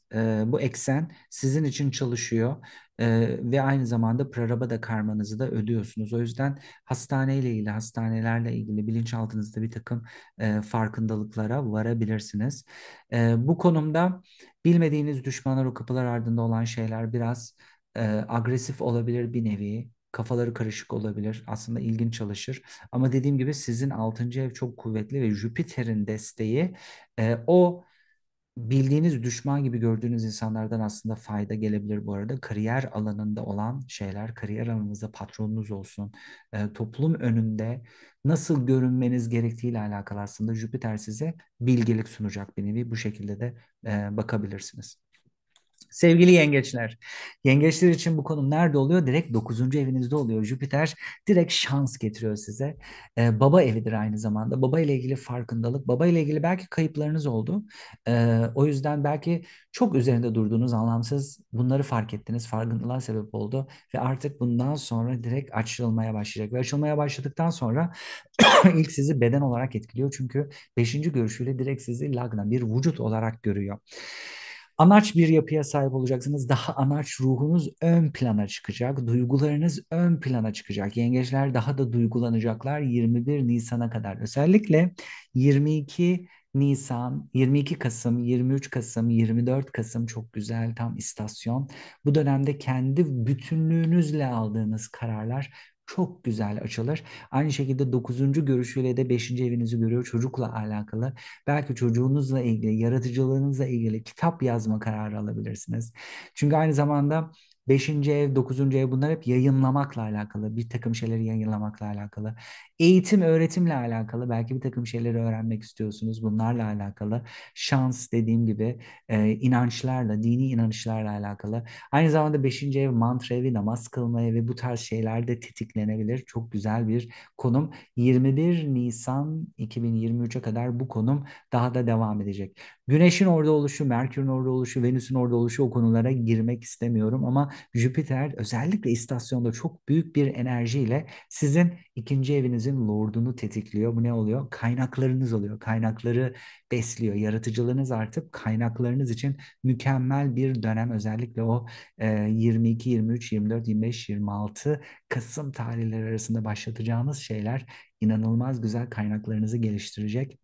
bu eksen sizin için çalışıyor. Ee, ve aynı zamanda praraba da karmanızı da ödüyorsunuz. O yüzden hastaneyle ilgili, hastanelerle ilgili bilinçaltınızda bir takım e, farkındalıklara varabilirsiniz. E, bu konumda bilmediğiniz düşmanlar o kapılar ardında olan şeyler biraz e, agresif olabilir bir nevi. Kafaları karışık olabilir. Aslında ilgin çalışır. Ama dediğim gibi sizin 6. ev çok kuvvetli ve Jüpiter'in desteği e, o bildiğiniz düşman gibi gördüğünüz insanlardan aslında fayda gelebilir bu arada. Kariyer alanında olan şeyler, kariyer alanınızda patronunuz olsun, e, toplum önünde nasıl görünmeniz gerektiğiyle alakalı aslında Jüpiter size bilgelik sunacak bir nevi. Bu şekilde de e, bakabilirsiniz. Sevgili yengeçler, yengeçler için bu konum nerede oluyor? Direkt dokuzuncu evinizde oluyor. Jüpiter direkt şans getiriyor size. Ee, baba evidir aynı zamanda. Baba ile ilgili farkındalık, baba ile ilgili belki kayıplarınız oldu. Ee, o yüzden belki çok üzerinde durduğunuz anlamsız bunları fark ettiniz. Farkındalığa sebep oldu ve artık bundan sonra direkt açılmaya başlayacak. Ve açılmaya başladıktan sonra ilk sizi beden olarak etkiliyor. Çünkü beşinci görüşüyle direkt sizi lagna bir vücut olarak görüyor. Anaç bir yapıya sahip olacaksınız. Daha anaç ruhunuz ön plana çıkacak. Duygularınız ön plana çıkacak. Yengeçler daha da duygulanacaklar 21 Nisan'a kadar. Özellikle 22 Nisan, 22 Kasım, 23 Kasım, 24 Kasım çok güzel tam istasyon. Bu dönemde kendi bütünlüğünüzle aldığınız kararlar çok güzel açılır. Aynı şekilde dokuzuncu görüşüyle de beşinci evinizi görüyor çocukla alakalı. Belki çocuğunuzla ilgili, yaratıcılığınızla ilgili kitap yazma kararı alabilirsiniz. Çünkü aynı zamanda Beşinci ev, dokuzuncu ev bunlar hep yayınlamakla alakalı. Bir takım şeyleri yayınlamakla alakalı. Eğitim, öğretimle alakalı. Belki bir takım şeyleri öğrenmek istiyorsunuz. Bunlarla alakalı. Şans dediğim gibi e, inançlarla, dini inanışlarla alakalı. Aynı zamanda beşinci ev mantra evi, namaz kılma evi bu tarz şeyler de tetiklenebilir. Çok güzel bir konum. 21 Nisan 2023'e kadar bu konum daha da devam edecek. Güneşin orada oluşu, Merkür'ün orada oluşu, Venüs'ün orada oluşu o konulara girmek istemiyorum ama Jüpiter özellikle istasyonda çok büyük bir enerjiyle sizin ikinci evinizin lordunu tetikliyor. Bu ne oluyor? Kaynaklarınız oluyor. Kaynakları besliyor. Yaratıcılığınız artıp kaynaklarınız için mükemmel bir dönem. Özellikle o e, 22, 23, 24, 25, 26 Kasım tarihleri arasında başlatacağınız şeyler inanılmaz güzel kaynaklarınızı geliştirecek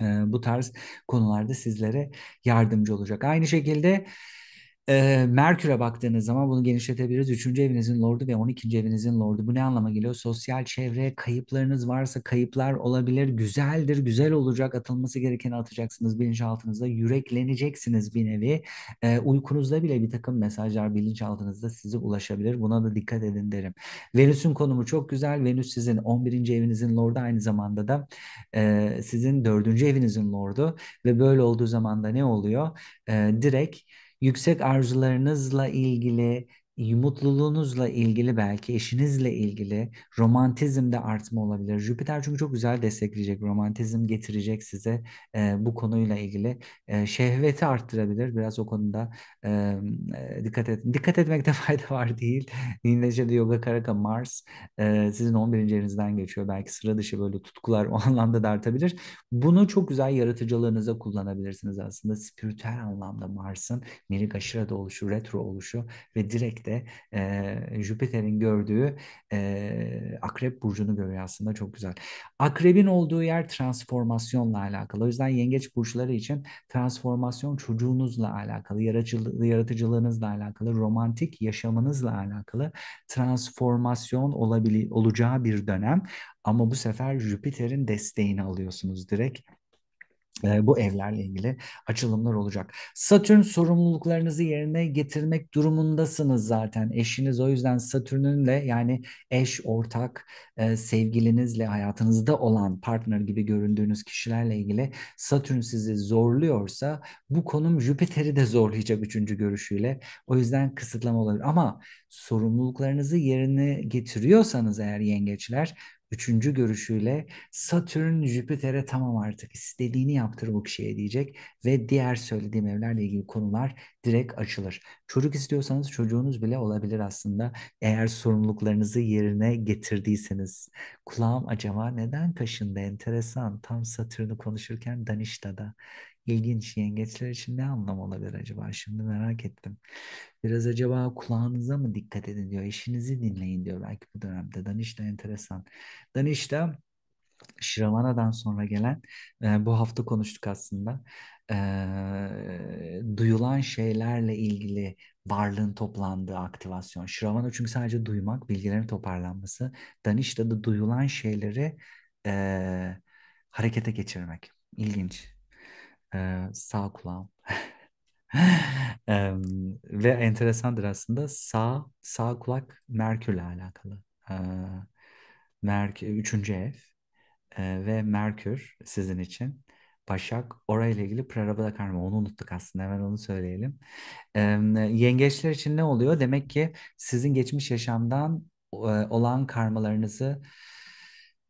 e, bu tarz konularda sizlere yardımcı olacak. Aynı şekilde e, Merkür'e baktığınız zaman bunu genişletebiliriz. Üçüncü evinizin lordu ve on ikinci evinizin lordu. Bu ne anlama geliyor? Sosyal çevre, kayıplarınız varsa kayıplar olabilir. Güzeldir, güzel olacak. Atılması gerekeni atacaksınız bilinçaltınızda. Yürekleneceksiniz bir nevi. E, uykunuzda bile bir takım mesajlar bilinçaltınızda size ulaşabilir. Buna da dikkat edin derim. Venüs'ün konumu çok güzel. Venüs sizin 11. evinizin lordu. Aynı zamanda da e, sizin dördüncü evinizin lordu. Ve böyle olduğu zaman da ne oluyor? E, direkt yüksek arzularınızla ilgili mutluluğunuzla ilgili belki eşinizle ilgili romantizm de artma olabilir. Jüpiter çünkü çok güzel destekleyecek. Romantizm getirecek size e, bu konuyla ilgili. E, şehveti arttırabilir. Biraz o konuda e, dikkat et. Dikkat etmekte fayda var değil. Ninlece'de Yoga Karaka Mars e, sizin 11. evinizden geçiyor. Belki sıra dışı böyle tutkular o anlamda da artabilir. Bunu çok güzel yaratıcılığınıza kullanabilirsiniz aslında. Spiritüel anlamda Mars'ın Merik Aşıra'da oluşu, retro oluşu ve direkt işte e, Jüpiter'in gördüğü e, Akrep Burcu'nu görüyor aslında çok güzel. Akrebin olduğu yer transformasyonla alakalı. O yüzden yengeç burçları için transformasyon çocuğunuzla alakalı, yaratıcılığınızla alakalı, romantik yaşamınızla alakalı transformasyon olabili olacağı bir dönem. Ama bu sefer Jüpiter'in desteğini alıyorsunuz direkt bu evlerle ilgili açılımlar olacak. Satürn sorumluluklarınızı yerine getirmek durumundasınız zaten. Eşiniz o yüzden Satürn'ünle yani eş, ortak, sevgilinizle hayatınızda olan partner gibi göründüğünüz kişilerle ilgili Satürn sizi zorluyorsa bu konum Jüpiter'i de zorlayacak üçüncü görüşüyle. O yüzden kısıtlama olabilir. Ama sorumluluklarınızı yerine getiriyorsanız eğer yengeçler üçüncü görüşüyle Satürn Jüpiter'e tamam artık istediğini yaptır bu kişiye diyecek ve diğer söylediğim evlerle ilgili konular direkt açılır. Çocuk istiyorsanız çocuğunuz bile olabilir aslında eğer sorumluluklarınızı yerine getirdiyseniz. Kulağım acaba neden kaşındı enteresan tam Satürn'ü konuşurken Danişta'da İlginç yengeçler için ne anlam olabilir acaba? Şimdi merak ettim. Biraz acaba kulağınıza mı dikkat edin diyor. Eşinizi dinleyin diyor belki bu dönemde. Danişta enteresan. Danişta Şiravana'dan sonra gelen e, bu hafta konuştuk aslında e, duyulan şeylerle ilgili varlığın toplandığı aktivasyon. Şiravana çünkü sadece duymak, bilgilerin toparlanması. Danişta da duyulan şeyleri e, harekete geçirmek. İlginç. Ee, sağ kulağım. Ee, ve enteresandır aslında sağ sağ kulak Merkürle alakalı. Ee, Merk üçüncü ev ee, ve Merkür sizin için. Başak orayla ilgili prarabada karma onu unuttuk aslında hemen onu söyleyelim. Ee, yengeçler için ne oluyor? Demek ki sizin geçmiş yaşamdan e, olan karmalarınızı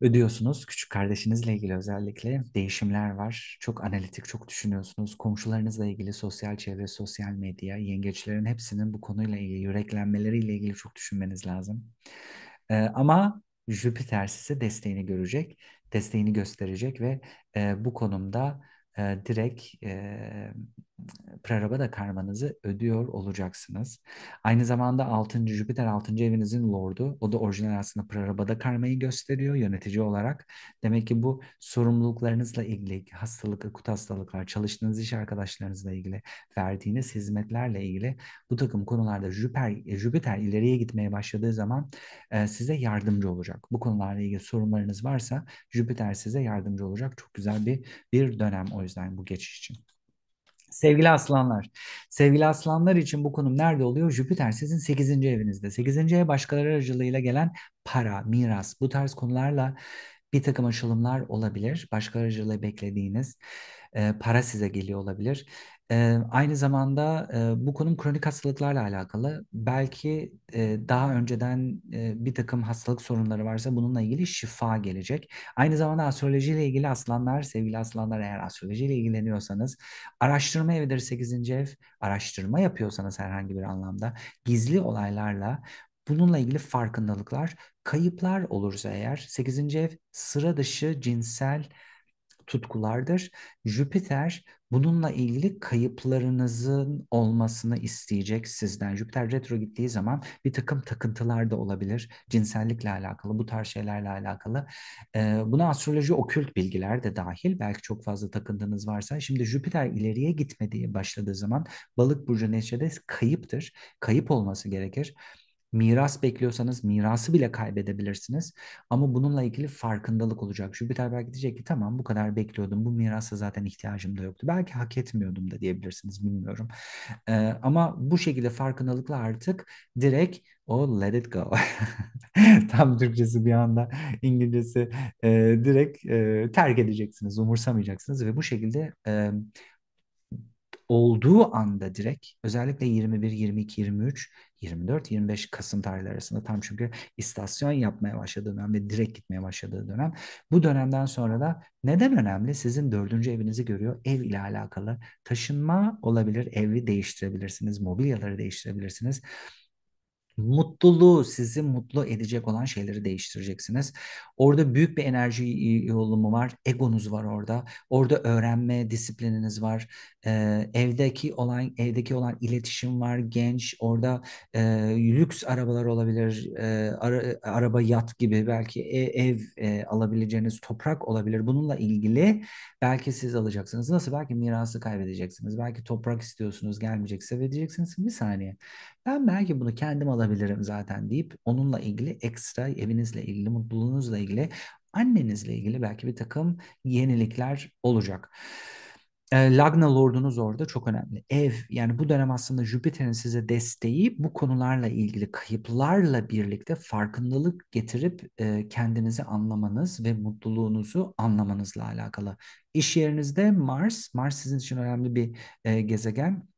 ödüyorsunuz. Küçük kardeşinizle ilgili özellikle değişimler var. Çok analitik, çok düşünüyorsunuz. Komşularınızla ilgili sosyal çevre, sosyal medya, yengeçlerin hepsinin bu konuyla ilgili, yüreklenmeleriyle ilgili çok düşünmeniz lazım. Ee, ama Jüpiter size desteğini görecek, desteğini gösterecek ve e, bu konumda e, direkt e, prarabada karmanızı ödüyor olacaksınız. Aynı zamanda 6. Jüpiter 6. evinizin lordu. O da orijinal aslında prarabada karmayı gösteriyor yönetici olarak. Demek ki bu sorumluluklarınızla ilgili, hastalık, akut hastalıklar, çalıştığınız iş arkadaşlarınızla ilgili, verdiğiniz hizmetlerle ilgili bu takım konularda Jüpiter, Jüpiter ileriye gitmeye başladığı zaman e, size yardımcı olacak. Bu konularla ilgili sorunlarınız varsa Jüpiter size yardımcı olacak. Çok güzel bir bir dönem o yüzden bu geçiş için. Sevgili aslanlar, sevgili aslanlar için bu konum nerede oluyor? Jüpiter sizin 8. evinizde. 8. ev başkaları aracılığıyla gelen para, miras bu tarz konularla bir takım açılımlar olabilir. Başkaları aracılığıyla beklediğiniz e, para size geliyor olabilir aynı zamanda e, bu konum kronik hastalıklarla alakalı. Belki e, daha önceden e, bir takım hastalık sorunları varsa bununla ilgili şifa gelecek. Aynı zamanda astrolojiyle ilgili aslanlar, sevgili aslanlar eğer astrolojiyle ilgileniyorsanız, araştırma evidir 8. ev, araştırma yapıyorsanız herhangi bir anlamda gizli olaylarla Bununla ilgili farkındalıklar, kayıplar olursa eğer 8. ev sıra dışı cinsel tutkulardır. Jüpiter bununla ilgili kayıplarınızın olmasını isteyecek sizden. Jüpiter retro gittiği zaman bir takım takıntılar da olabilir. Cinsellikle alakalı, bu tarz şeylerle alakalı. Ee, buna astroloji, okült bilgiler de dahil. Belki çok fazla takıntınız varsa. Şimdi Jüpiter ileriye gitmediği başladığı zaman balık burcu neşede kayıptır. Kayıp olması gerekir. Miras bekliyorsanız mirası bile kaybedebilirsiniz. Ama bununla ilgili farkındalık olacak. Jüpiter belki diyecek ki tamam bu kadar bekliyordum. Bu mirasa zaten ihtiyacım da yoktu. Belki hak etmiyordum da diyebilirsiniz bilmiyorum. Ee, ama bu şekilde farkındalıkla artık direkt o oh, let it go. Tam Türkçesi bir anda İngilizcesi e, direkt e, terk edeceksiniz, umursamayacaksınız ve bu şekilde e, olduğu anda direkt özellikle 21, 22, 23 24-25 Kasım tarihleri arasında tam çünkü istasyon yapmaya başladığı dönem ve direkt gitmeye başladığı dönem. Bu dönemden sonra da neden önemli? Sizin dördüncü evinizi görüyor. Ev ile alakalı taşınma olabilir. Evi değiştirebilirsiniz. Mobilyaları değiştirebilirsiniz mutluluğu sizi mutlu edecek olan şeyleri değiştireceksiniz. Orada büyük bir enerji yolumu var. Egonuz var orada. Orada öğrenme disiplininiz var. Ee, evdeki olan evdeki olan iletişim var. Genç orada e, lüks arabalar olabilir. E, ara, araba yat gibi belki e, ev e, alabileceğiniz toprak olabilir. Bununla ilgili belki siz alacaksınız. Nasıl belki mirası kaybedeceksiniz. Belki toprak istiyorsunuz gelmeyecekse ve diyeceksiniz bir saniye. Ben belki bunu kendim alabilirim zaten deyip onunla ilgili ekstra evinizle ilgili mutluluğunuzla ilgili ilgili, annenizle ilgili belki bir takım yenilikler olacak. Ee, Lagna Lord'unuz orada çok önemli. Ev yani bu dönem aslında Jüpiter'in size desteği bu konularla ilgili kayıplarla birlikte farkındalık getirip e, kendinizi anlamanız ve mutluluğunuzu anlamanızla alakalı. İş yerinizde Mars, Mars sizin için önemli bir e, gezegen.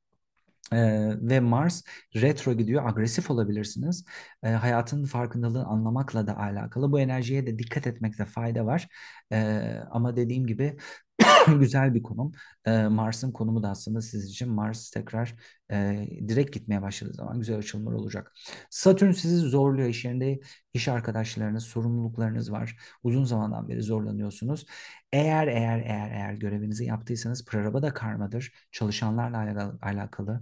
Ee, ve Mars retro gidiyor, agresif olabilirsiniz. Ee, hayatın farkındalığını anlamakla da alakalı. Bu enerjiye de dikkat etmekte fayda var. E, ama dediğim gibi güzel bir konum. E, Mars'ın konumu da aslında siz için Mars tekrar e, direkt gitmeye başladığı zaman güzel açılımlar olacak. Satürn sizi zorluyor iş yerinde, iş arkadaşlarınız, sorumluluklarınız var. Uzun zamandan beri zorlanıyorsunuz. Eğer eğer eğer eğer görevinizi yaptıysanız praraba da karmadır. Çalışanlarla alakalı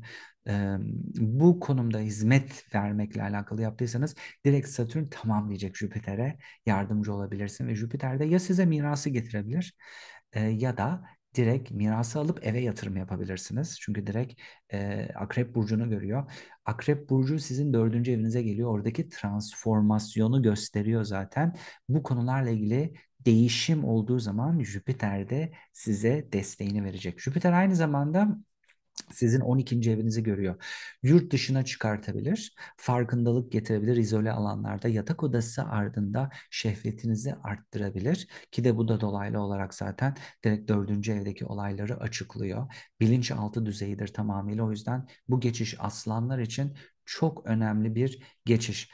bu konumda hizmet vermekle alakalı yaptıysanız direkt Satürn tamam diyecek Jüpiter'e yardımcı olabilirsin ve Jüpiter de ya size mirası getirebilir ya da direkt mirası alıp eve yatırım yapabilirsiniz. Çünkü direkt e, Akrep Burcu'nu görüyor. Akrep Burcu sizin dördüncü evinize geliyor. Oradaki transformasyonu gösteriyor zaten. Bu konularla ilgili değişim olduğu zaman Jüpiter de size desteğini verecek. Jüpiter aynı zamanda sizin 12. evinizi görüyor. Yurt dışına çıkartabilir, farkındalık getirebilir, izole alanlarda yatak odası ardında şehvetinizi arttırabilir ki de bu da dolaylı olarak zaten direkt 4. evdeki olayları açıklıyor. Bilinçaltı düzeyidir tamamıyla o yüzden bu geçiş aslanlar için çok önemli bir geçiş.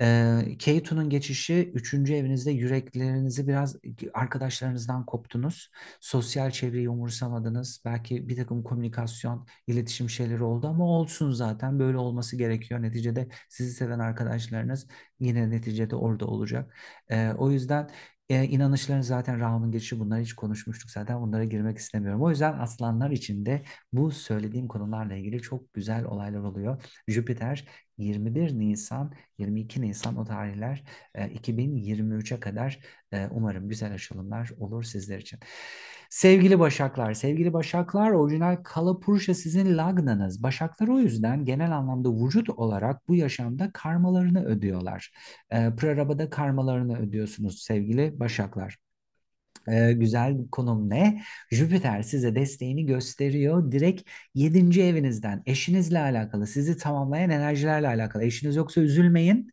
E, Keitu'nun geçişi üçüncü evinizde yüreklerinizi biraz arkadaşlarınızdan koptunuz. Sosyal çevreyi umursamadınız. Belki bir takım komünikasyon, iletişim şeyleri oldu ama olsun zaten böyle olması gerekiyor. Neticede sizi seven arkadaşlarınız yine neticede orada olacak. E, o yüzden e, inanışların zaten Raham'ın girişi bunları hiç konuşmuştuk zaten onlara girmek istemiyorum. O yüzden aslanlar içinde bu söylediğim konularla ilgili çok güzel olaylar oluyor. Jüpiter 21 Nisan 22 Nisan o tarihler e, 2023'e kadar e, umarım güzel açılımlar olur sizler için. Sevgili Başaklar, sevgili Başaklar orijinal Kalapurşa sizin lagnanız. Başaklar o yüzden genel anlamda vücut olarak bu yaşamda karmalarını ödüyorlar. E, prarabada karmalarını ödüyorsunuz sevgili Başaklar. Ee, güzel konum ne? Jüpiter size desteğini gösteriyor. Direkt yedinci evinizden eşinizle alakalı, sizi tamamlayan enerjilerle alakalı. Eşiniz yoksa üzülmeyin.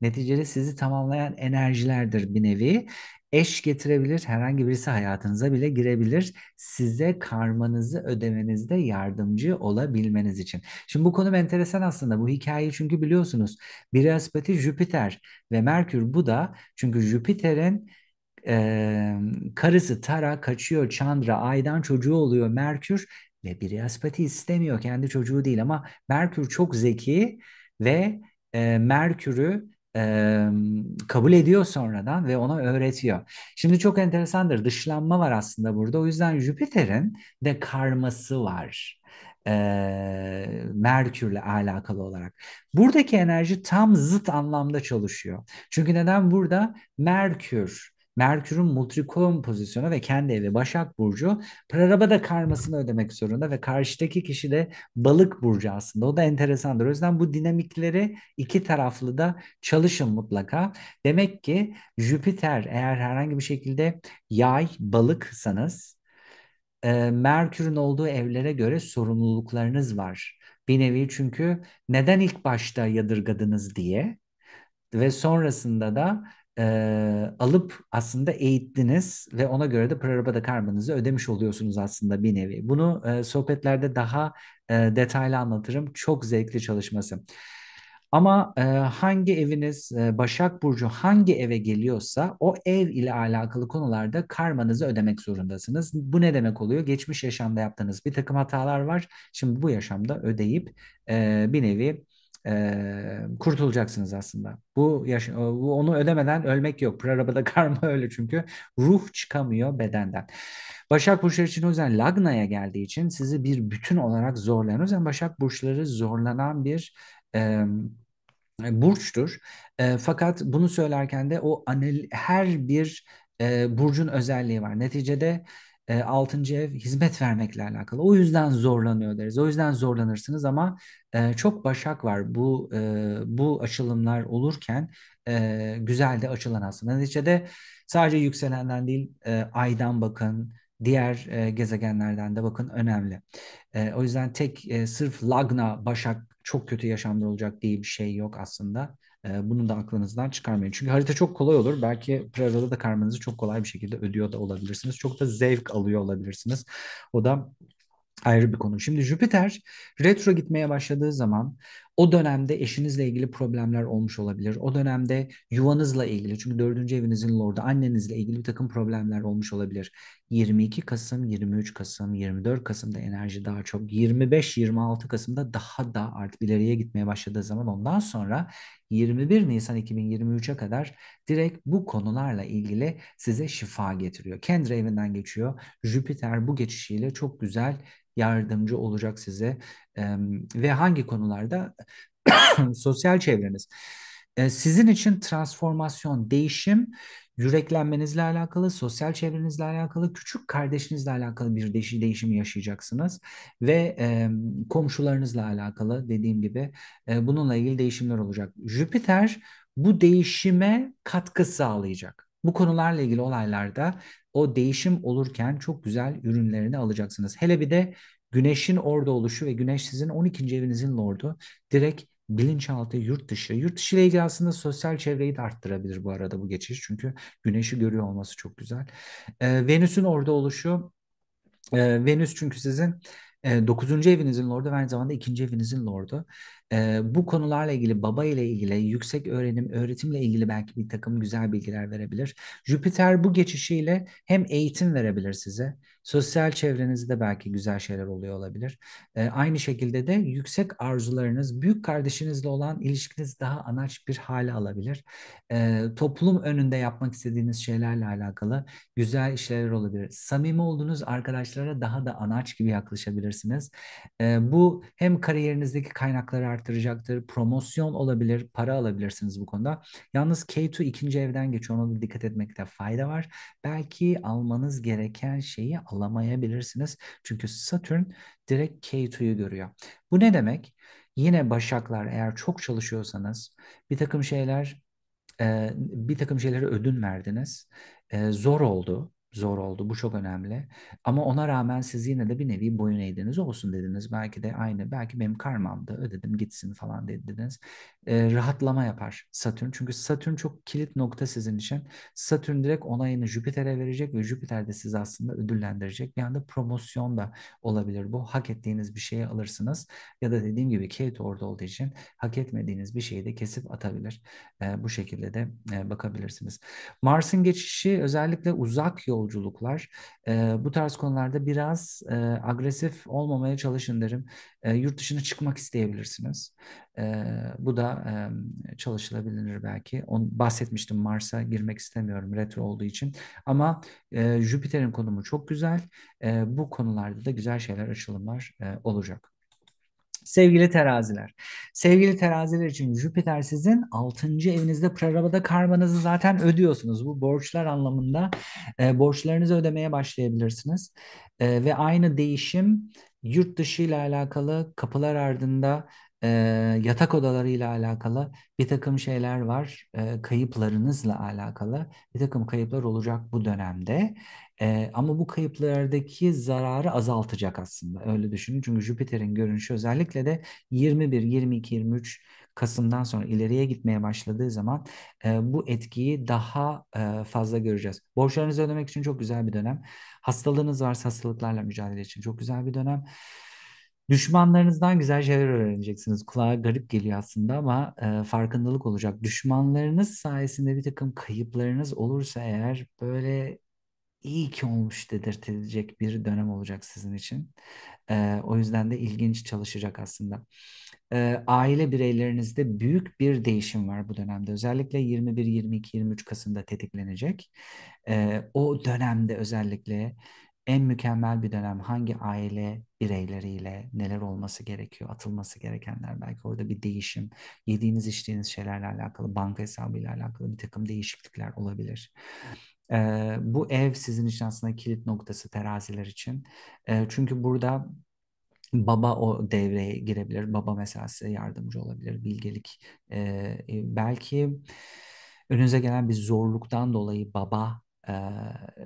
Neticede sizi tamamlayan enerjilerdir bir nevi eş getirebilir, herhangi birisi hayatınıza bile girebilir. Size karmanızı ödemenizde yardımcı olabilmeniz için. Şimdi bu konu enteresan aslında. Bu hikayeyi çünkü biliyorsunuz. Biri Jüpiter ve Merkür bu da çünkü Jüpiter'in e, karısı Tara kaçıyor Chandra aydan çocuğu oluyor Merkür ve biri istemiyor kendi çocuğu değil ama Merkür çok zeki ve e, Merkür'ü e, kabul ediyor sonradan ve ona öğretiyor. Şimdi çok enteresandır dışlanma var aslında burada. O yüzden Jüpiter'in de karması var. E, Merkür'le alakalı olarak. Buradaki enerji tam zıt anlamda çalışıyor. Çünkü neden burada Merkür Merkür'ün multrikom pozisyonu ve kendi evi Başak Burcu prarabada karmasını ödemek zorunda ve karşıdaki kişi de balık burcu aslında. O da enteresandır. O yüzden bu dinamikleri iki taraflı da çalışın mutlaka. Demek ki Jüpiter eğer herhangi bir şekilde yay balıksanız e, Merkür'ün olduğu evlere göre sorumluluklarınız var. Bir nevi çünkü neden ilk başta yadırgadınız diye ve sonrasında da e, alıp aslında eğittiniz ve ona göre de prarabada karmanızı ödemiş oluyorsunuz aslında bir nevi. Bunu e, sohbetlerde daha e, detaylı anlatırım. Çok zevkli çalışması. Ama e, hangi eviniz e, Başak Burcu hangi eve geliyorsa o ev ile alakalı konularda karmanızı ödemek zorundasınız. Bu ne demek oluyor? Geçmiş yaşamda yaptığınız bir takım hatalar var. Şimdi bu yaşamda ödeyip e, bir nevi e, kurtulacaksınız aslında. Bu, yaş bu onu ödemeden ölmek yok. Prarabha'da karma öyle çünkü. Ruh çıkamıyor bedenden. Başak Burçları için o yüzden Lagna'ya geldiği için sizi bir bütün olarak zorlayan. O yüzden Başak Burçları zorlanan bir e, burçtur. E, fakat bunu söylerken de o anal, her bir e, burcun özelliği var. Neticede e, 6. ev hizmet vermekle alakalı. O yüzden zorlanıyor deriz. O yüzden zorlanırsınız ama e, çok başak var bu e, bu açılımlar olurken e, güzel de açılan aslında. Neticede sadece yükselenden değil e, aydan bakın, diğer e, gezegenlerden de bakın önemli. E, o yüzden tek e, sırf Lagna Başak çok kötü yaşamlar olacak diye bir şey yok aslında. Bunu da aklınızdan çıkarmayın. Çünkü harita çok kolay olur. Belki Prado'da da karmanızı çok kolay bir şekilde ödüyor da olabilirsiniz. Çok da zevk alıyor olabilirsiniz. O da ayrı bir konu. Şimdi Jüpiter retro gitmeye başladığı zaman o dönemde eşinizle ilgili problemler olmuş olabilir. O dönemde yuvanızla ilgili çünkü dördüncü evinizin lordu annenizle ilgili bir takım problemler olmuş olabilir. 22 Kasım, 23 Kasım, 24 Kasım'da enerji daha çok. 25-26 Kasım'da daha da artık ileriye gitmeye başladığı zaman ondan sonra 21 Nisan 2023'e kadar direkt bu konularla ilgili size şifa getiriyor. Kendi evinden geçiyor. Jüpiter bu geçişiyle çok güzel yardımcı olacak size e, ve hangi konularda sosyal çevreniz. E, sizin için transformasyon, değişim yüreklenmenizle alakalı, sosyal çevrenizle alakalı, küçük kardeşinizle alakalı bir değiş değişim yaşayacaksınız ve e, komşularınızla alakalı dediğim gibi e, bununla ilgili değişimler olacak. Jüpiter bu değişime katkı sağlayacak. Bu konularla ilgili olaylarda o değişim olurken çok güzel ürünlerini alacaksınız. Hele bir de Güneşin orada oluşu ve güneş sizin 12. evinizin lordu direkt bilinçaltı yurt dışı. Yurt dışı ile ilgili aslında sosyal çevreyi de arttırabilir bu arada bu geçiş. Çünkü güneşi görüyor olması çok güzel. Ee, Venüs'ün orada oluşu. Ee, Venüs çünkü sizin e, 9. evinizin lordu ve aynı zamanda ikinci evinizin lordu e, bu konularla ilgili baba ile ilgili yüksek öğrenim, öğretimle ilgili belki bir takım güzel bilgiler verebilir. Jüpiter bu geçişiyle hem eğitim verebilir size, sosyal çevrenizde belki güzel şeyler oluyor olabilir. E, aynı şekilde de yüksek arzularınız, büyük kardeşinizle olan ilişkiniz daha anaç bir hale alabilir. E, toplum önünde yapmak istediğiniz şeylerle alakalı güzel işler olabilir. Samimi olduğunuz arkadaşlara daha da anaç gibi yaklaşabilirsiniz. E, bu hem kariyerinizdeki kaynakları artırabilir, arttıracaktır. Promosyon olabilir, para alabilirsiniz bu konuda. Yalnız K2 ikinci evden geçiyor. Ona da dikkat etmekte fayda var. Belki almanız gereken şeyi alamayabilirsiniz. Çünkü Satürn direkt K2'yu görüyor. Bu ne demek? Yine başaklar eğer çok çalışıyorsanız bir takım şeyler bir takım şeylere ödün verdiniz. Zor oldu zor oldu. Bu çok önemli. Ama ona rağmen siz yine de bir nevi boyun eğdiniz. Olsun dediniz. Belki de aynı. Belki benim karmamdı. Ödedim gitsin falan dediniz. Ee, rahatlama yapar Satürn. Çünkü Satürn çok kilit nokta sizin için. Satürn direkt onayını Jüpiter'e verecek ve Jüpiter de sizi aslında ödüllendirecek. Bir anda promosyon da olabilir bu. Hak ettiğiniz bir şeyi alırsınız. Ya da dediğim gibi Kate orada olduğu için hak etmediğiniz bir şeyi de kesip atabilir. Ee, bu şekilde de e, bakabilirsiniz. Mars'ın geçişi özellikle uzak yol solculuklar. E, ee, bu tarz konularda biraz e, agresif olmamaya çalışın derim. E, yurt dışına çıkmak isteyebilirsiniz. E, bu da e, çalışılabilir belki. On, bahsetmiştim Mars'a girmek istemiyorum retro olduğu için. Ama e, Jüpiter'in konumu çok güzel. E, bu konularda da güzel şeyler, açılımlar e, olacak. Sevgili teraziler. Sevgili teraziler için Jüpiter sizin 6. evinizde prarabada karmanızı zaten ödüyorsunuz. Bu borçlar anlamında e, borçlarınızı ödemeye başlayabilirsiniz. E, ve aynı değişim yurt dışı ile alakalı kapılar ardında e, yatak odalarıyla alakalı bir takım şeyler var. E, kayıplarınızla alakalı bir takım kayıplar olacak bu dönemde. E, ama bu kayıplardaki zararı azaltacak aslında. Öyle düşünün. Çünkü Jüpiter'in görünüşü özellikle de 21, 22, 23 Kasım'dan sonra ileriye gitmeye başladığı zaman e, bu etkiyi daha e, fazla göreceğiz. Borçlarınızı ödemek için çok güzel bir dönem. Hastalığınız varsa hastalıklarla mücadele için çok güzel bir dönem. Düşmanlarınızdan güzel şeyler öğreneceksiniz. Kulağa garip geliyor aslında ama e, farkındalık olacak. Düşmanlarınız sayesinde bir takım kayıplarınız olursa eğer böyle iyi ki olmuş dedirtilecek bir dönem olacak sizin için. E, o yüzden de ilginç çalışacak aslında. E, aile bireylerinizde büyük bir değişim var bu dönemde. Özellikle 21, 22, 23 Kasım'da tetiklenecek. E, o dönemde özellikle en mükemmel bir dönem hangi aile bireyleriyle neler olması gerekiyor, atılması gerekenler belki orada bir değişim, yediğiniz içtiğiniz şeylerle alakalı, banka hesabıyla alakalı bir takım değişiklikler olabilir. Ee, bu ev sizin için aslında kilit noktası teraziler için. Ee, çünkü burada Baba o devreye girebilir. Baba mesela size yardımcı olabilir. Bilgelik. Ee, belki önünüze gelen bir zorluktan dolayı baba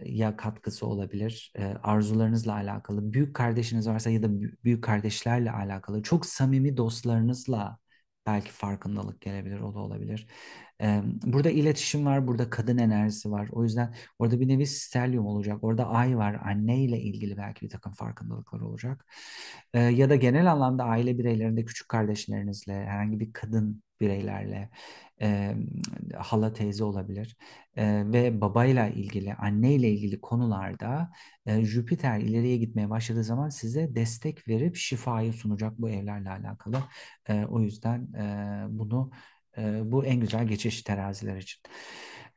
ya katkısı olabilir. Arzularınızla alakalı, büyük kardeşiniz varsa ya da büyük kardeşlerle alakalı, çok samimi dostlarınızla belki farkındalık gelebilir, o da olabilir. Burada iletişim var, burada kadın enerjisi var. O yüzden orada bir nevi stelyum olacak. Orada ay var, anne ile ilgili belki bir takım farkındalıklar olacak. Ya da genel anlamda aile bireylerinde küçük kardeşlerinizle, herhangi bir kadın bireylerle, hala teyze olabilir ve babayla ilgili, anne ile ilgili konularda Jüpiter ileriye gitmeye başladığı zaman size destek verip şifayı sunacak bu evlerle alakalı. o yüzden e, bunu bu en güzel geçiş teraziler için.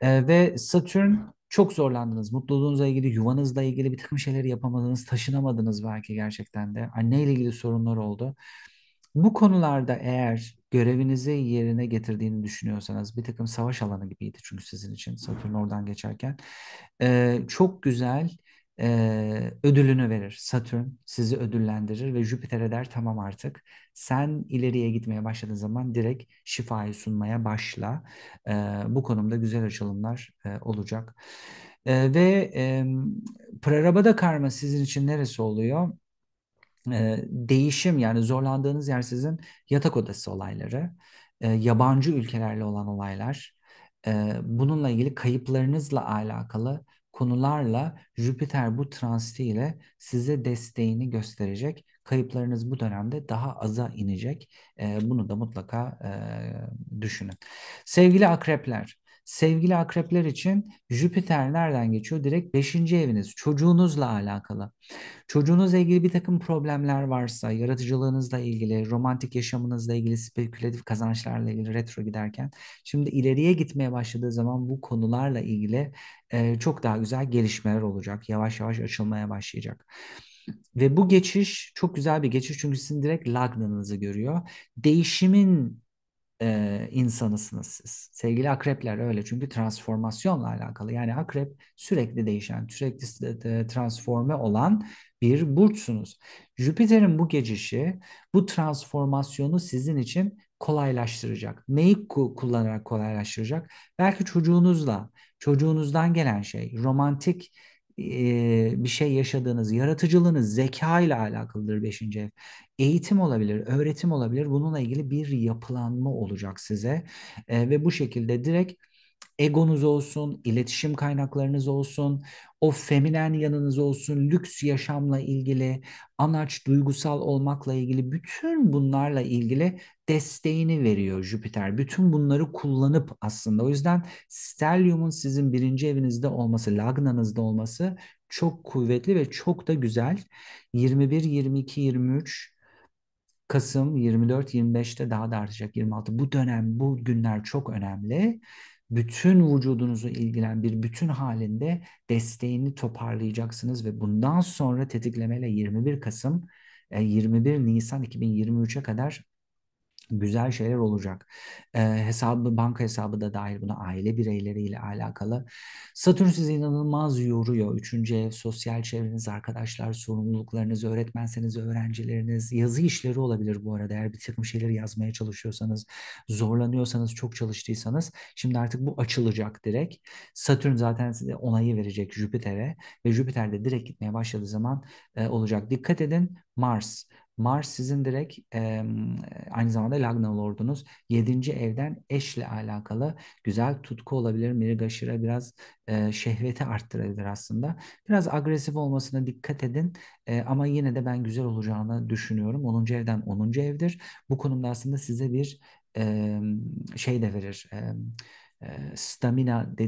ve Satürn çok zorlandınız. Mutluluğunuzla ilgili, yuvanızla ilgili bir takım şeyleri yapamadınız, taşınamadınız belki gerçekten de. Anneyle ilgili sorunlar oldu. Bu konularda eğer görevinizi yerine getirdiğini düşünüyorsanız bir takım savaş alanı gibiydi çünkü sizin için Satürn oradan geçerken. çok güzel e, ödülünü verir. Satürn sizi ödüllendirir ve Jüpiter'e der tamam artık sen ileriye gitmeye başladığın zaman direkt şifayı sunmaya başla. E, bu konumda güzel açılımlar e, olacak. E, ve e, prarabada karma sizin için neresi oluyor? E, değişim yani zorlandığınız yer sizin yatak odası olayları, e, yabancı ülkelerle olan olaylar, e, bununla ilgili kayıplarınızla alakalı konularla Jüpiter bu ile size desteğini gösterecek. Kayıplarınız bu dönemde daha aza inecek. bunu da mutlaka düşünün. Sevgili akrepler, Sevgili akrepler için Jüpiter nereden geçiyor? Direkt 5. eviniz, çocuğunuzla alakalı. Çocuğunuzla ilgili bir takım problemler varsa, yaratıcılığınızla ilgili, romantik yaşamınızla ilgili, spekülatif kazançlarla ilgili retro giderken, şimdi ileriye gitmeye başladığı zaman bu konularla ilgili e, çok daha güzel gelişmeler olacak. Yavaş yavaş açılmaya başlayacak. Ve bu geçiş çok güzel bir geçiş çünkü sizin direkt Lagna'nızı görüyor. Değişimin e, insanısınız siz. Sevgili akrepler öyle çünkü transformasyonla alakalı. Yani akrep sürekli değişen, sürekli transforme olan bir burçsunuz. Jüpiter'in bu geçişi bu transformasyonu sizin için kolaylaştıracak. Neyi kullanarak kolaylaştıracak? Belki çocuğunuzla, çocuğunuzdan gelen şey, romantik bir şey yaşadığınız, yaratıcılığınız, zeka ile alakalıdır 5. ev. Eğitim olabilir, öğretim olabilir. Bununla ilgili bir yapılanma olacak size. Ve bu şekilde direkt egonuz olsun, iletişim kaynaklarınız olsun, o feminen yanınız olsun, lüks yaşamla ilgili, anaç duygusal olmakla ilgili bütün bunlarla ilgili desteğini veriyor Jüpiter. Bütün bunları kullanıp aslında o yüzden stelyumun sizin birinci evinizde olması, lagnanızda olması çok kuvvetli ve çok da güzel. 21, 22, 23 Kasım 24-25'te daha da artacak 26. Bu dönem, bu günler çok önemli bütün vücudunuzu ilgilen bir bütün halinde desteğini toparlayacaksınız ve bundan sonra tetiklemeyle 21 Kasım 21 e, Nisan 2023'e kadar güzel şeyler olacak. E, hesabı banka hesabı da dahil buna aile bireyleriyle alakalı. Satürn sizi inanılmaz yoruyor. Üçüncü ev, sosyal çevreniz, arkadaşlar, sorumluluklarınız, öğretmenseniz, öğrencileriniz, yazı işleri olabilir bu arada. Eğer bir takım şeyleri yazmaya çalışıyorsanız, zorlanıyorsanız, çok çalıştıysanız şimdi artık bu açılacak direkt. Satürn zaten size onayı verecek Jüpiter'e ve Jüpiter de direkt gitmeye başladığı zaman e, olacak. Dikkat edin Mars. Mars sizin direkt e, aynı zamanda Lagna lordunuz. Yedinci evden eşle alakalı güzel tutku olabilir. Mirigaşira biraz e, şehveti arttırabilir aslında. Biraz agresif olmasına dikkat edin. E, ama yine de ben güzel olacağını düşünüyorum. 10. evden 10. evdir. Bu konumda aslında size bir e, şey de verir. E, stamina de,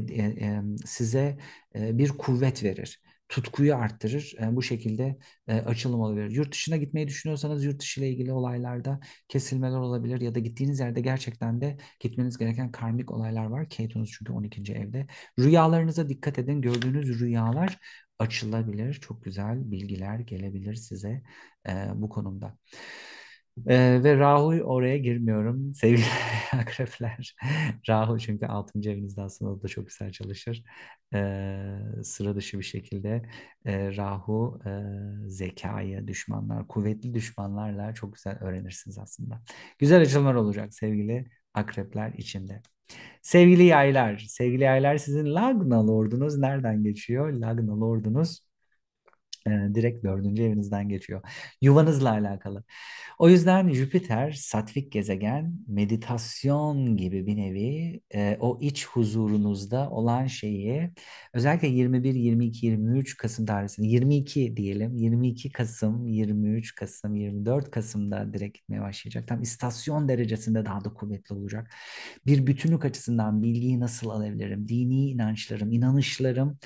e, size e, bir kuvvet verir tutkuyu arttırır. E, bu şekilde e, açılım olabilir. Yurt dışına gitmeyi düşünüyorsanız yurt dışı ile ilgili olaylarda kesilmeler olabilir ya da gittiğiniz yerde gerçekten de gitmeniz gereken karmik olaylar var. Ketunuz çünkü 12. evde. Rüyalarınıza dikkat edin. Gördüğünüz rüyalar açılabilir. Çok güzel bilgiler gelebilir size e, bu konumda. Ee, ve Rahu'yu oraya girmiyorum sevgili akrepler. Rahu çünkü 6. evinizde aslında o da çok güzel çalışır. Ee, sıra dışı bir şekilde e, Rahu e, zekayı, düşmanlar, kuvvetli düşmanlarla çok güzel öğrenirsiniz aslında. Güzel açılımlar olacak sevgili akrepler içinde. Sevgili yaylar, sevgili yaylar sizin Lagna lordunuz nereden geçiyor? Lagna lordunuz e, direkt dördüncü evinizden geçiyor. Yuvanızla alakalı. O yüzden Jüpiter satvik gezegen meditasyon gibi bir nevi e, o iç huzurunuzda olan şeyi özellikle 21, 22, 23 Kasım tarihinde 22 diyelim 22 Kasım, 23 Kasım, 24 Kasım'da direkt gitmeye başlayacak. Tam istasyon derecesinde daha da kuvvetli olacak. Bir bütünlük açısından bilgiyi nasıl alabilirim, dini inançlarım, inanışlarım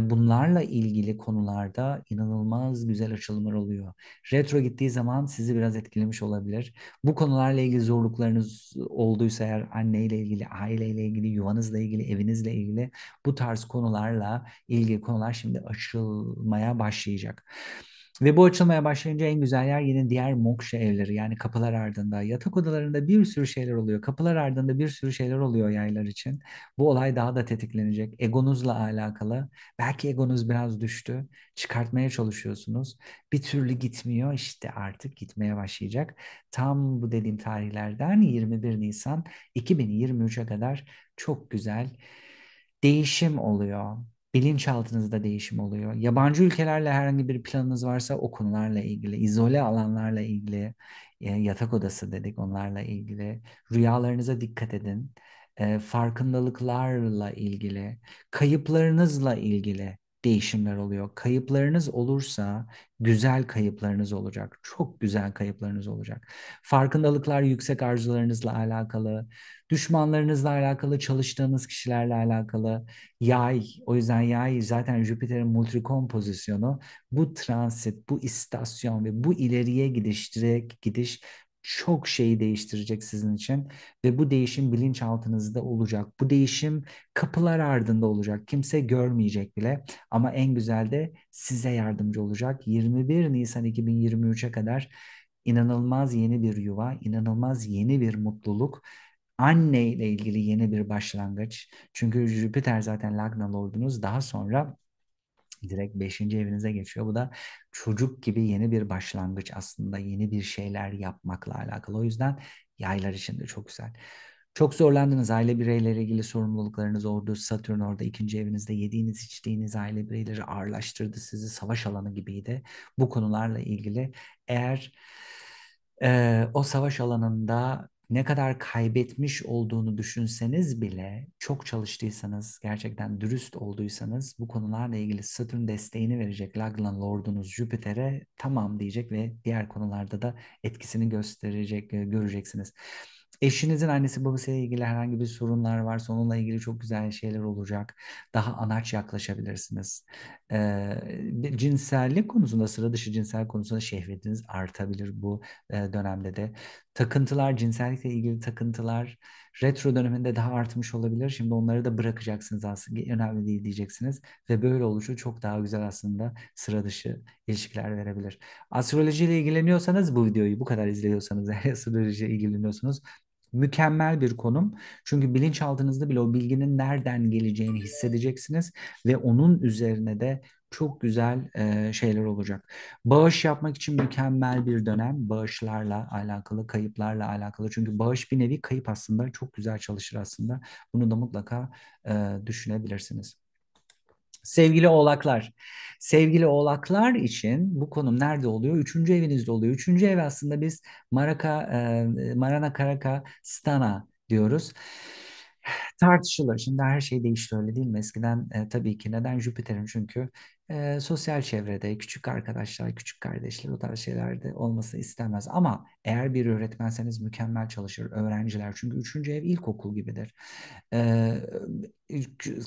bunlarla ilgili konularda inanılmaz güzel açılımlar oluyor. Retro gittiği zaman sizi biraz etkilemiş olabilir. Bu konularla ilgili zorluklarınız olduysa eğer anneyle ilgili, aileyle ilgili, yuvanızla ilgili, evinizle ilgili bu tarz konularla ilgili konular şimdi açılmaya başlayacak. Ve bu açılmaya başlayınca en güzel yer yine diğer moksha evleri yani kapılar ardında. Yatak odalarında bir sürü şeyler oluyor. Kapılar ardında bir sürü şeyler oluyor yaylar için. Bu olay daha da tetiklenecek. Egonuzla alakalı. Belki egonuz biraz düştü. Çıkartmaya çalışıyorsunuz. Bir türlü gitmiyor. İşte artık gitmeye başlayacak. Tam bu dediğim tarihlerden 21 Nisan 2023'e kadar çok güzel değişim oluyor bilinçaltınızda değişim oluyor. Yabancı ülkelerle herhangi bir planınız varsa o konularla ilgili, izole alanlarla ilgili, e, yatak odası dedik onlarla ilgili, rüyalarınıza dikkat edin. E, farkındalıklarla ilgili, kayıplarınızla ilgili değişimler oluyor. Kayıplarınız olursa güzel kayıplarınız olacak. Çok güzel kayıplarınız olacak. Farkındalıklar yüksek arzularınızla alakalı, Düşmanlarınızla alakalı, çalıştığınız kişilerle alakalı. Yay, o yüzden yay zaten Jüpiter'in multikom pozisyonu. Bu transit, bu istasyon ve bu ileriye gidiş, direkt gidiş çok şeyi değiştirecek sizin için ve bu değişim bilinçaltınızda olacak. Bu değişim kapılar ardında olacak. Kimse görmeyecek bile ama en güzel de size yardımcı olacak. 21 Nisan 2023'e kadar inanılmaz yeni bir yuva, inanılmaz yeni bir mutluluk anne ile ilgili yeni bir başlangıç. Çünkü Jüpiter zaten Lagna Lord'unuz. Daha sonra direkt 5. evinize geçiyor. Bu da çocuk gibi yeni bir başlangıç aslında yeni bir şeyler yapmakla alakalı. O yüzden yaylar için de çok güzel. Çok zorlandınız aile bireyleri ilgili sorumluluklarınız oldu Satürn orada ikinci evinizde yediğiniz içtiğiniz aile bireyleri ağırlaştırdı sizi savaş alanı gibiydi. Bu konularla ilgili eğer e, o savaş alanında ne kadar kaybetmiş olduğunu düşünseniz bile çok çalıştıysanız, gerçekten dürüst olduysanız bu konularla ilgili Satürn desteğini verecek Laglan Lord'unuz Jüpiter'e tamam diyecek ve diğer konularda da etkisini gösterecek, e, göreceksiniz. Eşinizin annesi babasıyla ilgili herhangi bir sorunlar varsa onunla ilgili çok güzel şeyler olacak. Daha anaç yaklaşabilirsiniz. Ee, cinsellik konusunda, sıra dışı cinsel konusunda şehvetiniz artabilir bu e, dönemde de takıntılar, cinsellikle ilgili takıntılar retro döneminde daha artmış olabilir. Şimdi onları da bırakacaksınız aslında önemli değil diyeceksiniz ve böyle oluşu çok daha güzel aslında sıra dışı ilişkiler verebilir. Astrolojiyle ilgileniyorsanız bu videoyu bu kadar izliyorsanız astrolojiyle ilgileniyorsunuz mükemmel bir konum. Çünkü bilinçaltınızda bile o bilginin nereden geleceğini hissedeceksiniz ve onun üzerine de çok güzel e, şeyler olacak. Bağış yapmak için mükemmel bir dönem. Bağışlarla alakalı, kayıplarla alakalı. Çünkü bağış bir nevi kayıp aslında. Çok güzel çalışır aslında. Bunu da mutlaka e, düşünebilirsiniz. Sevgili oğlaklar, sevgili oğlaklar için bu konum nerede oluyor? Üçüncü evinizde oluyor. Üçüncü ev aslında biz Maraka, e, Marana Karaka Stana diyoruz tartışılır. Şimdi her şey değişti öyle değil mi? Eskiden e, tabii ki neden Jüpiter'in çünkü e, sosyal çevrede, küçük arkadaşlar, küçük kardeşler o tarz şeylerde olması istemez. Ama eğer bir öğretmenseniz mükemmel çalışır öğrenciler. Çünkü üçüncü ev ilkokul gibidir. E,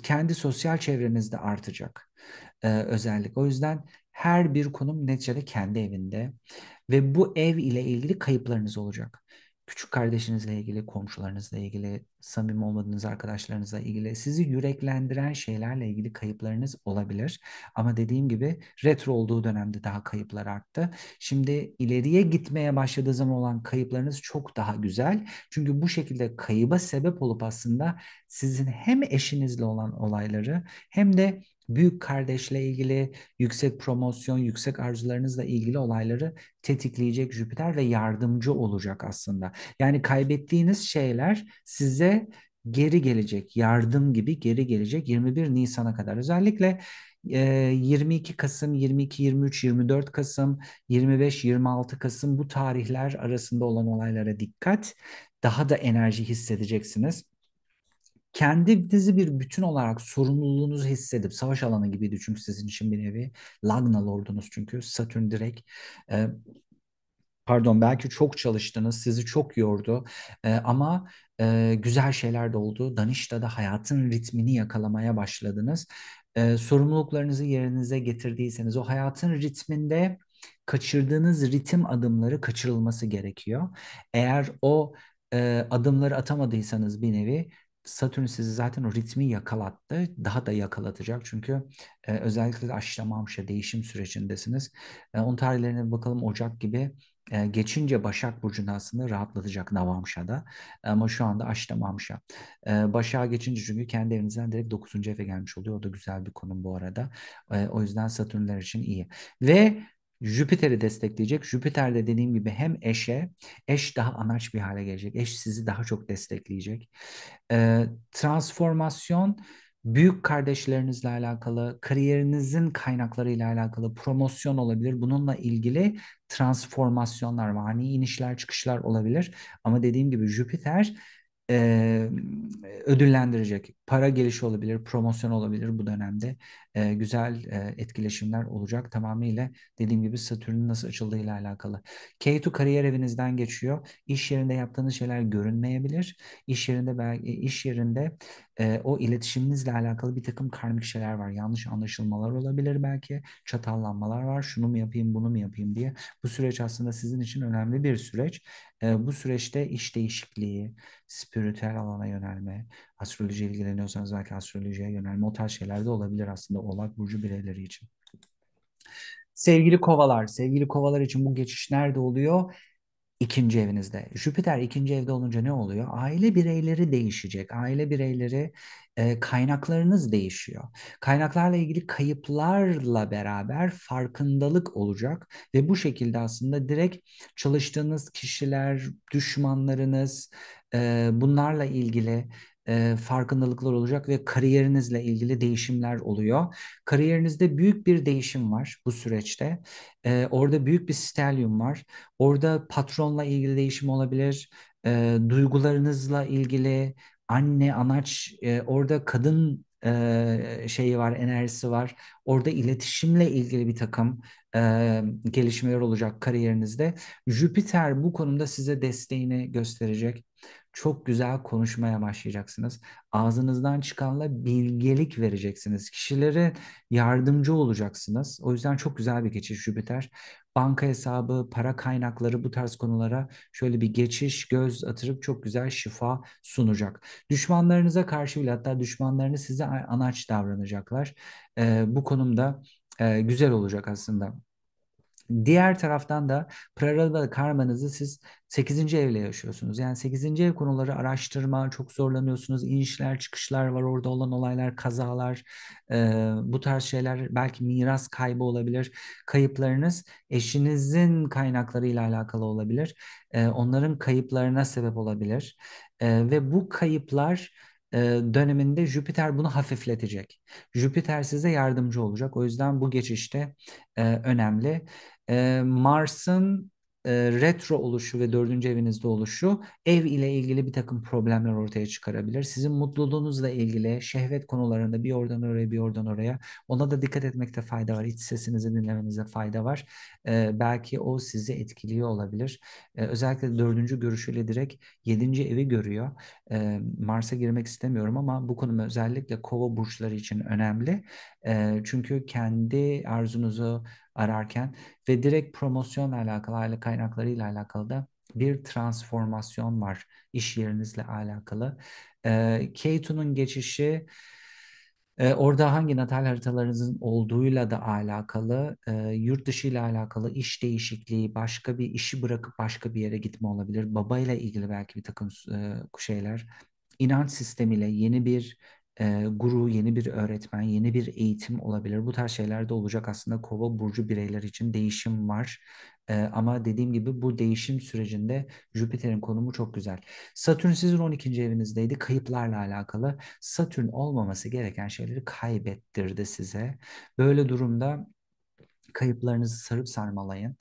kendi sosyal çevrenizde artacak e, özellik. O yüzden her bir konum neticede kendi evinde ve bu ev ile ilgili kayıplarınız olacak küçük kardeşinizle ilgili, komşularınızla ilgili, samimi olmadığınız arkadaşlarınızla ilgili, sizi yüreklendiren şeylerle ilgili kayıplarınız olabilir. Ama dediğim gibi retro olduğu dönemde daha kayıplar arttı. Şimdi ileriye gitmeye başladığı zaman olan kayıplarınız çok daha güzel. Çünkü bu şekilde kayıba sebep olup aslında sizin hem eşinizle olan olayları hem de büyük kardeşle ilgili yüksek promosyon, yüksek arzularınızla ilgili olayları tetikleyecek Jüpiter ve yardımcı olacak aslında. Yani kaybettiğiniz şeyler size geri gelecek, yardım gibi geri gelecek 21 Nisan'a kadar. Özellikle 22 e, Kasım, 22, 23, 24 Kasım, 25, 26 Kasım bu tarihler arasında olan olaylara dikkat. Daha da enerji hissedeceksiniz kendinizi bir bütün olarak sorumluluğunuzu hissedip savaş alanı gibiydi çünkü sizin için bir nevi Lagna Lord'unuz çünkü Satürn direkt e, pardon belki çok çalıştınız sizi çok yordu e, ama e, güzel şeyler de oldu da hayatın ritmini yakalamaya başladınız e, sorumluluklarınızı yerinize getirdiyseniz o hayatın ritminde kaçırdığınız ritim adımları kaçırılması gerekiyor eğer o e, adımları atamadıysanız bir nevi Satürn sizi zaten o ritmi yakalattı. Daha da yakalatacak çünkü e, özellikle de aşlama hamşa değişim sürecindesiniz. E, onun tarihlerine bakalım Ocak gibi e, geçince Başak Burcu'nda aslında rahatlatacak Navamşa'da. Ama şu anda aşlama hamşa. E, Başak'a geçince çünkü kendi evinizden direkt 9. eve gelmiş oluyor. O da güzel bir konum bu arada. E, o yüzden Satürnler için iyi. Ve Jüpiter'i destekleyecek. Jüpiter de dediğim gibi hem eşe, eş daha anaç bir hale gelecek. Eş sizi daha çok destekleyecek. Ee, transformasyon büyük kardeşlerinizle alakalı, kariyerinizin kaynaklarıyla alakalı promosyon olabilir. Bununla ilgili transformasyonlar, mani inişler çıkışlar olabilir. Ama dediğim gibi Jüpiter e, ödüllendirecek para gelişi olabilir, promosyon olabilir bu dönemde. E, güzel e, etkileşimler olacak tamamıyla dediğim gibi Satürn'ün nasıl açıldığı ile alakalı. K2 kariyer evinizden geçiyor. İş yerinde yaptığınız şeyler görünmeyebilir. İş yerinde belki e, iş yerinde e, o iletişiminizle alakalı bir takım karmik şeyler var. Yanlış anlaşılmalar olabilir belki. Çatallanmalar var. Şunu mu yapayım, bunu mu yapayım diye. Bu süreç aslında sizin için önemli bir süreç. E, bu süreçte iş değişikliği, spiritüel alana yönelme, Astroloji ilgileniyorsanız belki astrolojiye yönelme o tarz şeyler de olabilir aslında Oğlak Burcu bireyleri için. Sevgili kovalar, sevgili kovalar için bu geçiş nerede oluyor? İkinci evinizde. Jüpiter ikinci evde olunca ne oluyor? Aile bireyleri değişecek. Aile bireyleri e, kaynaklarınız değişiyor. Kaynaklarla ilgili kayıplarla beraber farkındalık olacak ve bu şekilde aslında direkt çalıştığınız kişiler, düşmanlarınız e, bunlarla ilgili e, farkındalıklar olacak ve kariyerinizle ilgili değişimler oluyor. Kariyerinizde büyük bir değişim var bu süreçte. E, orada büyük bir stelyum var. Orada patronla ilgili değişim olabilir. E, duygularınızla ilgili anne, anaç, e, orada kadın e, şeyi var, enerjisi var. Orada iletişimle ilgili bir takım e, gelişmeler olacak kariyerinizde. Jüpiter bu konuda size desteğini gösterecek çok güzel konuşmaya başlayacaksınız. Ağzınızdan çıkanla bilgelik vereceksiniz. Kişilere yardımcı olacaksınız. O yüzden çok güzel bir geçiş Jüpiter. Banka hesabı, para kaynakları bu tarz konulara şöyle bir geçiş, göz atırıp çok güzel şifa sunacak. Düşmanlarınıza karşı bile hatta düşmanlarını size anaç davranacaklar. Ee, bu konumda e, güzel olacak aslında. Diğer taraftan da paralel karmanızı siz 8. evle yaşıyorsunuz. Yani 8. ev konuları araştırma, çok zorlanıyorsunuz. İnişler, çıkışlar var, orada olan olaylar, kazalar, e, bu tarz şeyler belki miras kaybı olabilir. Kayıplarınız eşinizin kaynaklarıyla alakalı olabilir. E, onların kayıplarına sebep olabilir. E, ve bu kayıplar döneminde Jüpiter bunu hafifletecek. Jüpiter size yardımcı olacak. O yüzden bu geçişte önemli e, Mars'ın e, retro oluşu ve dördüncü evinizde oluşu ev ile ilgili bir takım problemler ortaya çıkarabilir. Sizin mutluluğunuzla ilgili şehvet konularında bir oradan oraya bir oradan oraya ona da dikkat etmekte fayda var. İç sesinizi dinlemenize fayda var. E, belki o sizi etkiliyor olabilir. E, özellikle dördüncü görüşüyle direkt yedinci evi görüyor. E, Mars'a girmek istemiyorum ama bu konum özellikle kova burçları için önemli. E, çünkü kendi arzunuzu ararken ve direkt promosyonla alakalı, kaynaklarıyla alakalı da bir transformasyon var iş yerinizle alakalı. E, K2'nun geçişi e, orada hangi natal haritalarınızın olduğuyla da alakalı, e, yurt dışı ile alakalı iş değişikliği, başka bir işi bırakıp başka bir yere gitme olabilir. Babayla ilgili belki bir takım e, şeyler, inanç sistemiyle yeni bir e, guru, yeni bir öğretmen, yeni bir eğitim olabilir. Bu tarz şeyler de olacak aslında kova burcu bireyler için değişim var. E, ama dediğim gibi bu değişim sürecinde Jüpiter'in konumu çok güzel. Satürn sizin 12. evinizdeydi. Kayıplarla alakalı. Satürn olmaması gereken şeyleri kaybettirdi size. Böyle durumda kayıplarınızı sarıp sarmalayın.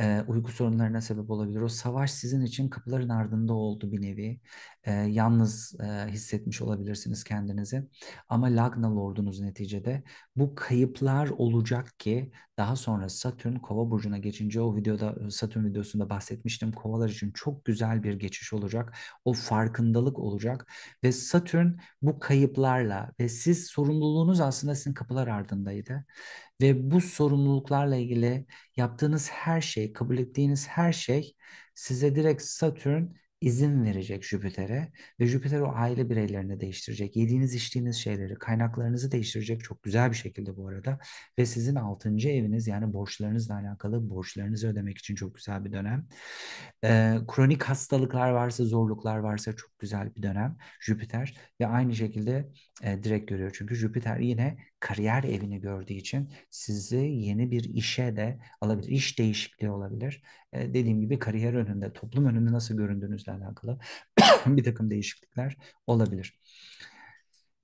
E, uyku sorunlarına sebep olabilir. O savaş sizin için kapıların ardında oldu bir nevi e, yalnız e, hissetmiş olabilirsiniz kendinizi. Ama Lagna Lord'unuz neticede bu kayıplar olacak ki daha sonra Satürn Kova burcuna geçince o videoda Satürn videosunda bahsetmiştim. Kovalar için çok güzel bir geçiş olacak. O farkındalık olacak ve Satürn bu kayıplarla ve siz sorumluluğunuz aslında sizin kapılar ardındaydı ve bu sorumluluklarla ilgili yaptığınız her şey, kabul ettiğiniz her şey size direkt Satürn izin verecek Jüpiter'e ve Jüpiter o aile bireylerini değiştirecek. Yediğiniz içtiğiniz şeyleri, kaynaklarınızı değiştirecek çok güzel bir şekilde bu arada. Ve sizin 6. eviniz yani borçlarınızla alakalı borçlarınızı ödemek için çok güzel bir dönem. Ee, kronik hastalıklar varsa, zorluklar varsa çok güzel bir dönem Jüpiter. Ve aynı şekilde e, direkt görüyor. Çünkü Jüpiter yine kariyer evini gördüğü için sizi yeni bir işe de alabilir. İş değişikliği olabilir. E, dediğim gibi kariyer önünde, toplum önünde nasıl göründüğünüzle alakalı bir takım değişiklikler olabilir.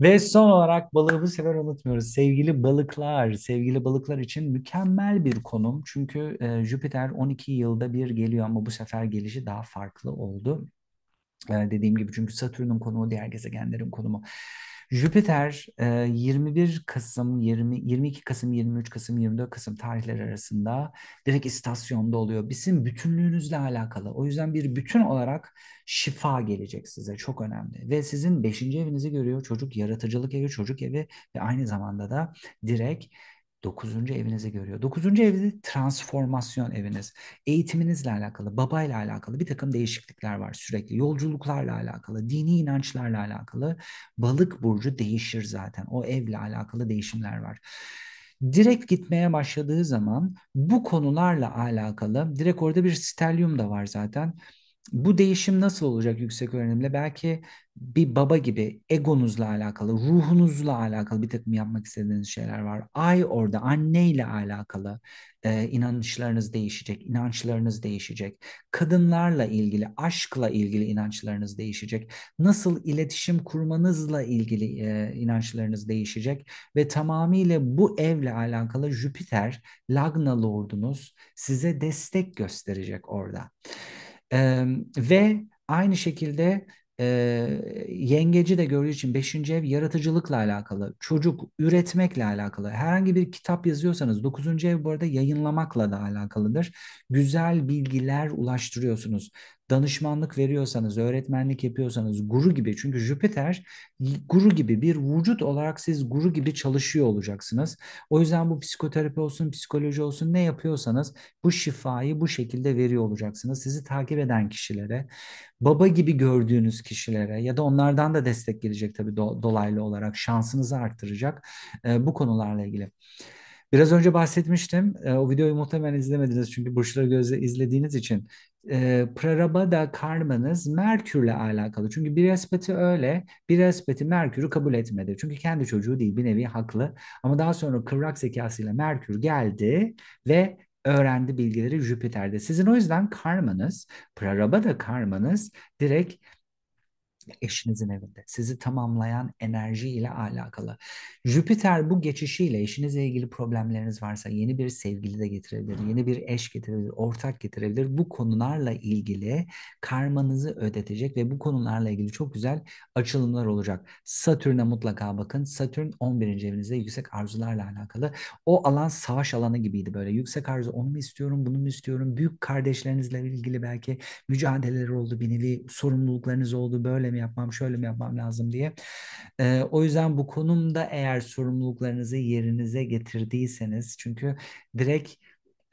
Ve son olarak balığı bu sefer unutmuyoruz. Sevgili balıklar, sevgili balıklar için mükemmel bir konum. Çünkü e, Jüpiter 12 yılda bir geliyor ama bu sefer gelişi daha farklı oldu. E, dediğim gibi çünkü Satürn'ün konumu, diğer gezegenlerin konumu Jüpiter 21 e, Kasım, 20, 22 Kasım, 23 Kasım, 24 Kasım tarihleri arasında direkt istasyonda oluyor. Bizim bütünlüğünüzle alakalı. O yüzden bir bütün olarak şifa gelecek size. Çok önemli. Ve sizin 5. evinizi görüyor. Çocuk yaratıcılık evi, çocuk evi ve aynı zamanda da direkt Dokuzuncu evinizi görüyor. Dokuzuncu evde transformasyon eviniz. Eğitiminizle alakalı, babayla alakalı bir takım değişiklikler var sürekli. Yolculuklarla alakalı, dini inançlarla alakalı. Balık burcu değişir zaten. O evle alakalı değişimler var direkt gitmeye başladığı zaman bu konularla alakalı direkt orada bir stelyum da var zaten bu değişim nasıl olacak yüksek öğrenimle? Belki bir baba gibi egonuzla alakalı, ruhunuzla alakalı bir takım yapmak istediğiniz şeyler var. Ay orada anneyle alakalı e, inançlarınız değişecek, inançlarınız değişecek. Kadınlarla ilgili, aşkla ilgili inançlarınız değişecek. Nasıl iletişim kurmanızla ilgili e, inançlarınız değişecek. Ve tamamıyla bu evle alakalı Jüpiter, Lagna Lord'unuz size destek gösterecek orada ve aynı şekilde e, yengeci de gördüğü için beşinci ev yaratıcılıkla alakalı, çocuk üretmekle alakalı. Herhangi bir kitap yazıyorsanız dokuzuncu ev bu arada yayınlamakla da alakalıdır. Güzel bilgiler ulaştırıyorsunuz danışmanlık veriyorsanız, öğretmenlik yapıyorsanız guru gibi çünkü Jüpiter guru gibi bir vücut olarak siz guru gibi çalışıyor olacaksınız. O yüzden bu psikoterapi olsun, psikoloji olsun ne yapıyorsanız bu şifayı bu şekilde veriyor olacaksınız. Sizi takip eden kişilere, baba gibi gördüğünüz kişilere ya da onlardan da destek gelecek tabii do dolaylı olarak şansınızı arttıracak e, bu konularla ilgili. Biraz önce bahsetmiştim. E, o videoyu muhtemelen izlemediniz çünkü burçları gözle izlediğiniz için e, Prarabada karmanız Merkür'le alakalı. Çünkü bir aspeti öyle, bir aspeti Merkür'ü kabul etmedi. Çünkü kendi çocuğu değil, bir nevi haklı. Ama daha sonra kıvrak zekasıyla Merkür geldi ve öğrendi bilgileri Jüpiter'de. Sizin o yüzden karmanız, Prarabada karmanız direkt eşinizin evinde. Sizi tamamlayan enerji ile alakalı. Jüpiter bu geçişiyle eşinizle ilgili problemleriniz varsa yeni bir sevgili de getirebilir, yeni bir eş getirebilir, ortak getirebilir. Bu konularla ilgili karmanızı ödetecek ve bu konularla ilgili çok güzel açılımlar olacak. Satürn'e mutlaka bakın. Satürn 11. evinizde yüksek arzularla alakalı. O alan savaş alanı gibiydi böyle. Yüksek arzu onu mu istiyorum, bunu mu istiyorum? Büyük kardeşlerinizle ilgili belki mücadeleler oldu, bir nevi sorumluluklarınız oldu böyle mi yapmam, şöyle mi yapmam lazım diye. E, o yüzden bu konumda eğer sorumluluklarınızı yerinize getirdiyseniz çünkü direkt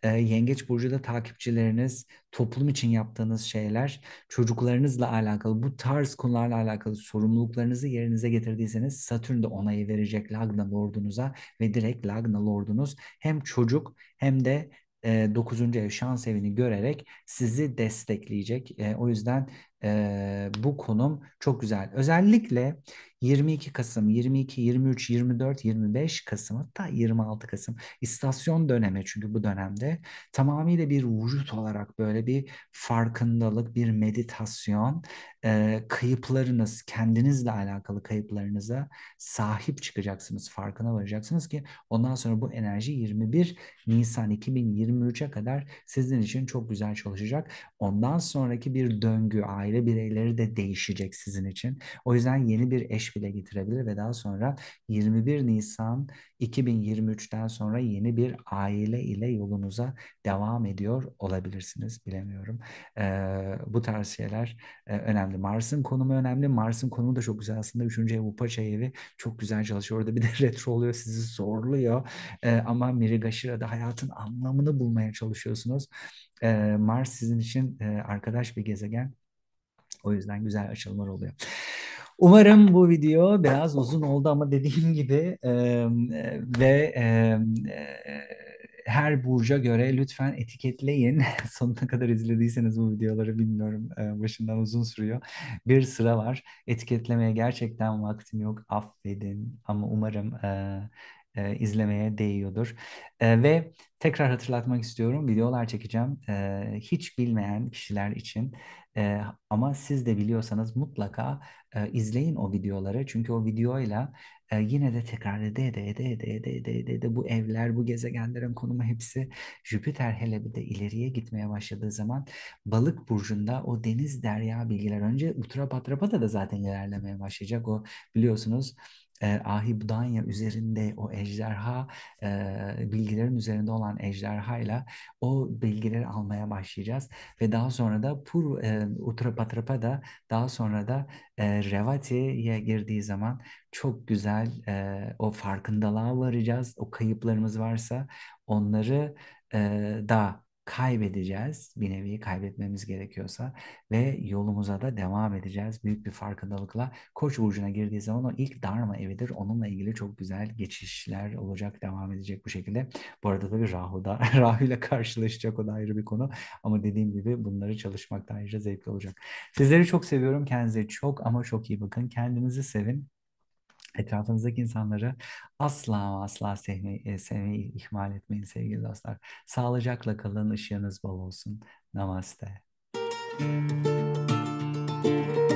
e, Yengeç da takipçileriniz, toplum için yaptığınız şeyler, çocuklarınızla alakalı, bu tarz konularla alakalı sorumluluklarınızı yerinize getirdiyseniz Satürn de onayı verecek Lagna Lord'unuza ve direkt Lagna Lord'unuz hem çocuk hem de e, 9. ev şans evini görerek sizi destekleyecek. E, o yüzden e, bu konum çok güzel. Özellikle 22 Kasım, 22, 23, 24, 25 Kasım hatta 26 Kasım istasyon dönemi çünkü bu dönemde tamamıyla bir vücut olarak böyle bir farkındalık, bir meditasyon, e, kayıplarınız, kendinizle alakalı kayıplarınıza sahip çıkacaksınız, farkına varacaksınız ki ondan sonra bu enerji 21 Nisan 2023'e kadar sizin için çok güzel çalışacak. Ondan sonraki bir döngü, aile bireyleri de değişecek sizin için. O yüzden yeni bir eş geçiş bile getirebilir ve daha sonra 21 Nisan 2023'ten sonra yeni bir aile ile yolunuza devam ediyor olabilirsiniz. Bilemiyorum. Ee, bu tarz şeyler e, önemli. Mars'ın konumu önemli. Mars'ın konumu da çok güzel aslında. Üçüncü ev Upaça evi çok güzel çalışıyor. Orada bir de retro oluyor. Sizi zorluyor. Ee, ama Mirigaşira'da hayatın anlamını bulmaya çalışıyorsunuz. Ee, Mars sizin için e, arkadaş bir gezegen. O yüzden güzel açılımlar oluyor. Umarım bu video biraz uzun oldu ama dediğim gibi e, ve e, her burca göre lütfen etiketleyin. Sonuna kadar izlediyseniz bu videoları bilmiyorum. E, başından uzun sürüyor. Bir sıra var. Etiketlemeye gerçekten vaktim yok. Affedin. Ama umarım e, e, izlemeye değiyordur. E, ve tekrar hatırlatmak istiyorum. Videolar çekeceğim. E, hiç bilmeyen kişiler için e, ama siz de biliyorsanız mutlaka e, izleyin o videoları. Çünkü o videoyla e, yine de tekrar ede ede ede ede ede ede ede ede bu evler, bu gezegenlerin konumu hepsi Jüpiter hele bir de ileriye gitmeye başladığı zaman balık burcunda o deniz derya bilgiler önce Uttara Patrapata da zaten ilerlemeye başlayacak. O biliyorsunuz e, Ahi üzerinde o ejderha e, bilgilerin üzerinde olan ejderhayla o bilgileri almaya başlayacağız ve daha sonra da Pur e, Utrapatrapa da daha sonra da e, Revati'ye girdiği zaman çok güzel e, o farkındalığa varacağız. O kayıplarımız varsa onları e, da kaybedeceğiz. Bir nevi kaybetmemiz gerekiyorsa ve yolumuza da devam edeceğiz. Büyük bir farkındalıkla Koç burcuna girdiği zaman o ilk Dharma evidir. Onunla ilgili çok güzel geçişler olacak, devam edecek bu şekilde. Bu arada tabii Rahu da Rahu ile karşılaşacak o da ayrı bir konu. Ama dediğim gibi bunları çalışmak da ayrıca zevkli olacak. Sizleri çok seviyorum. Kendinize çok ama çok iyi bakın. Kendinizi sevin. Etrafınızdaki insanları asla asla sevmeyi, e, sevmeyi ihmal etmeyin sevgili dostlar. Sağlıcakla kalın, ışığınız bol olsun. Namaste. Müzik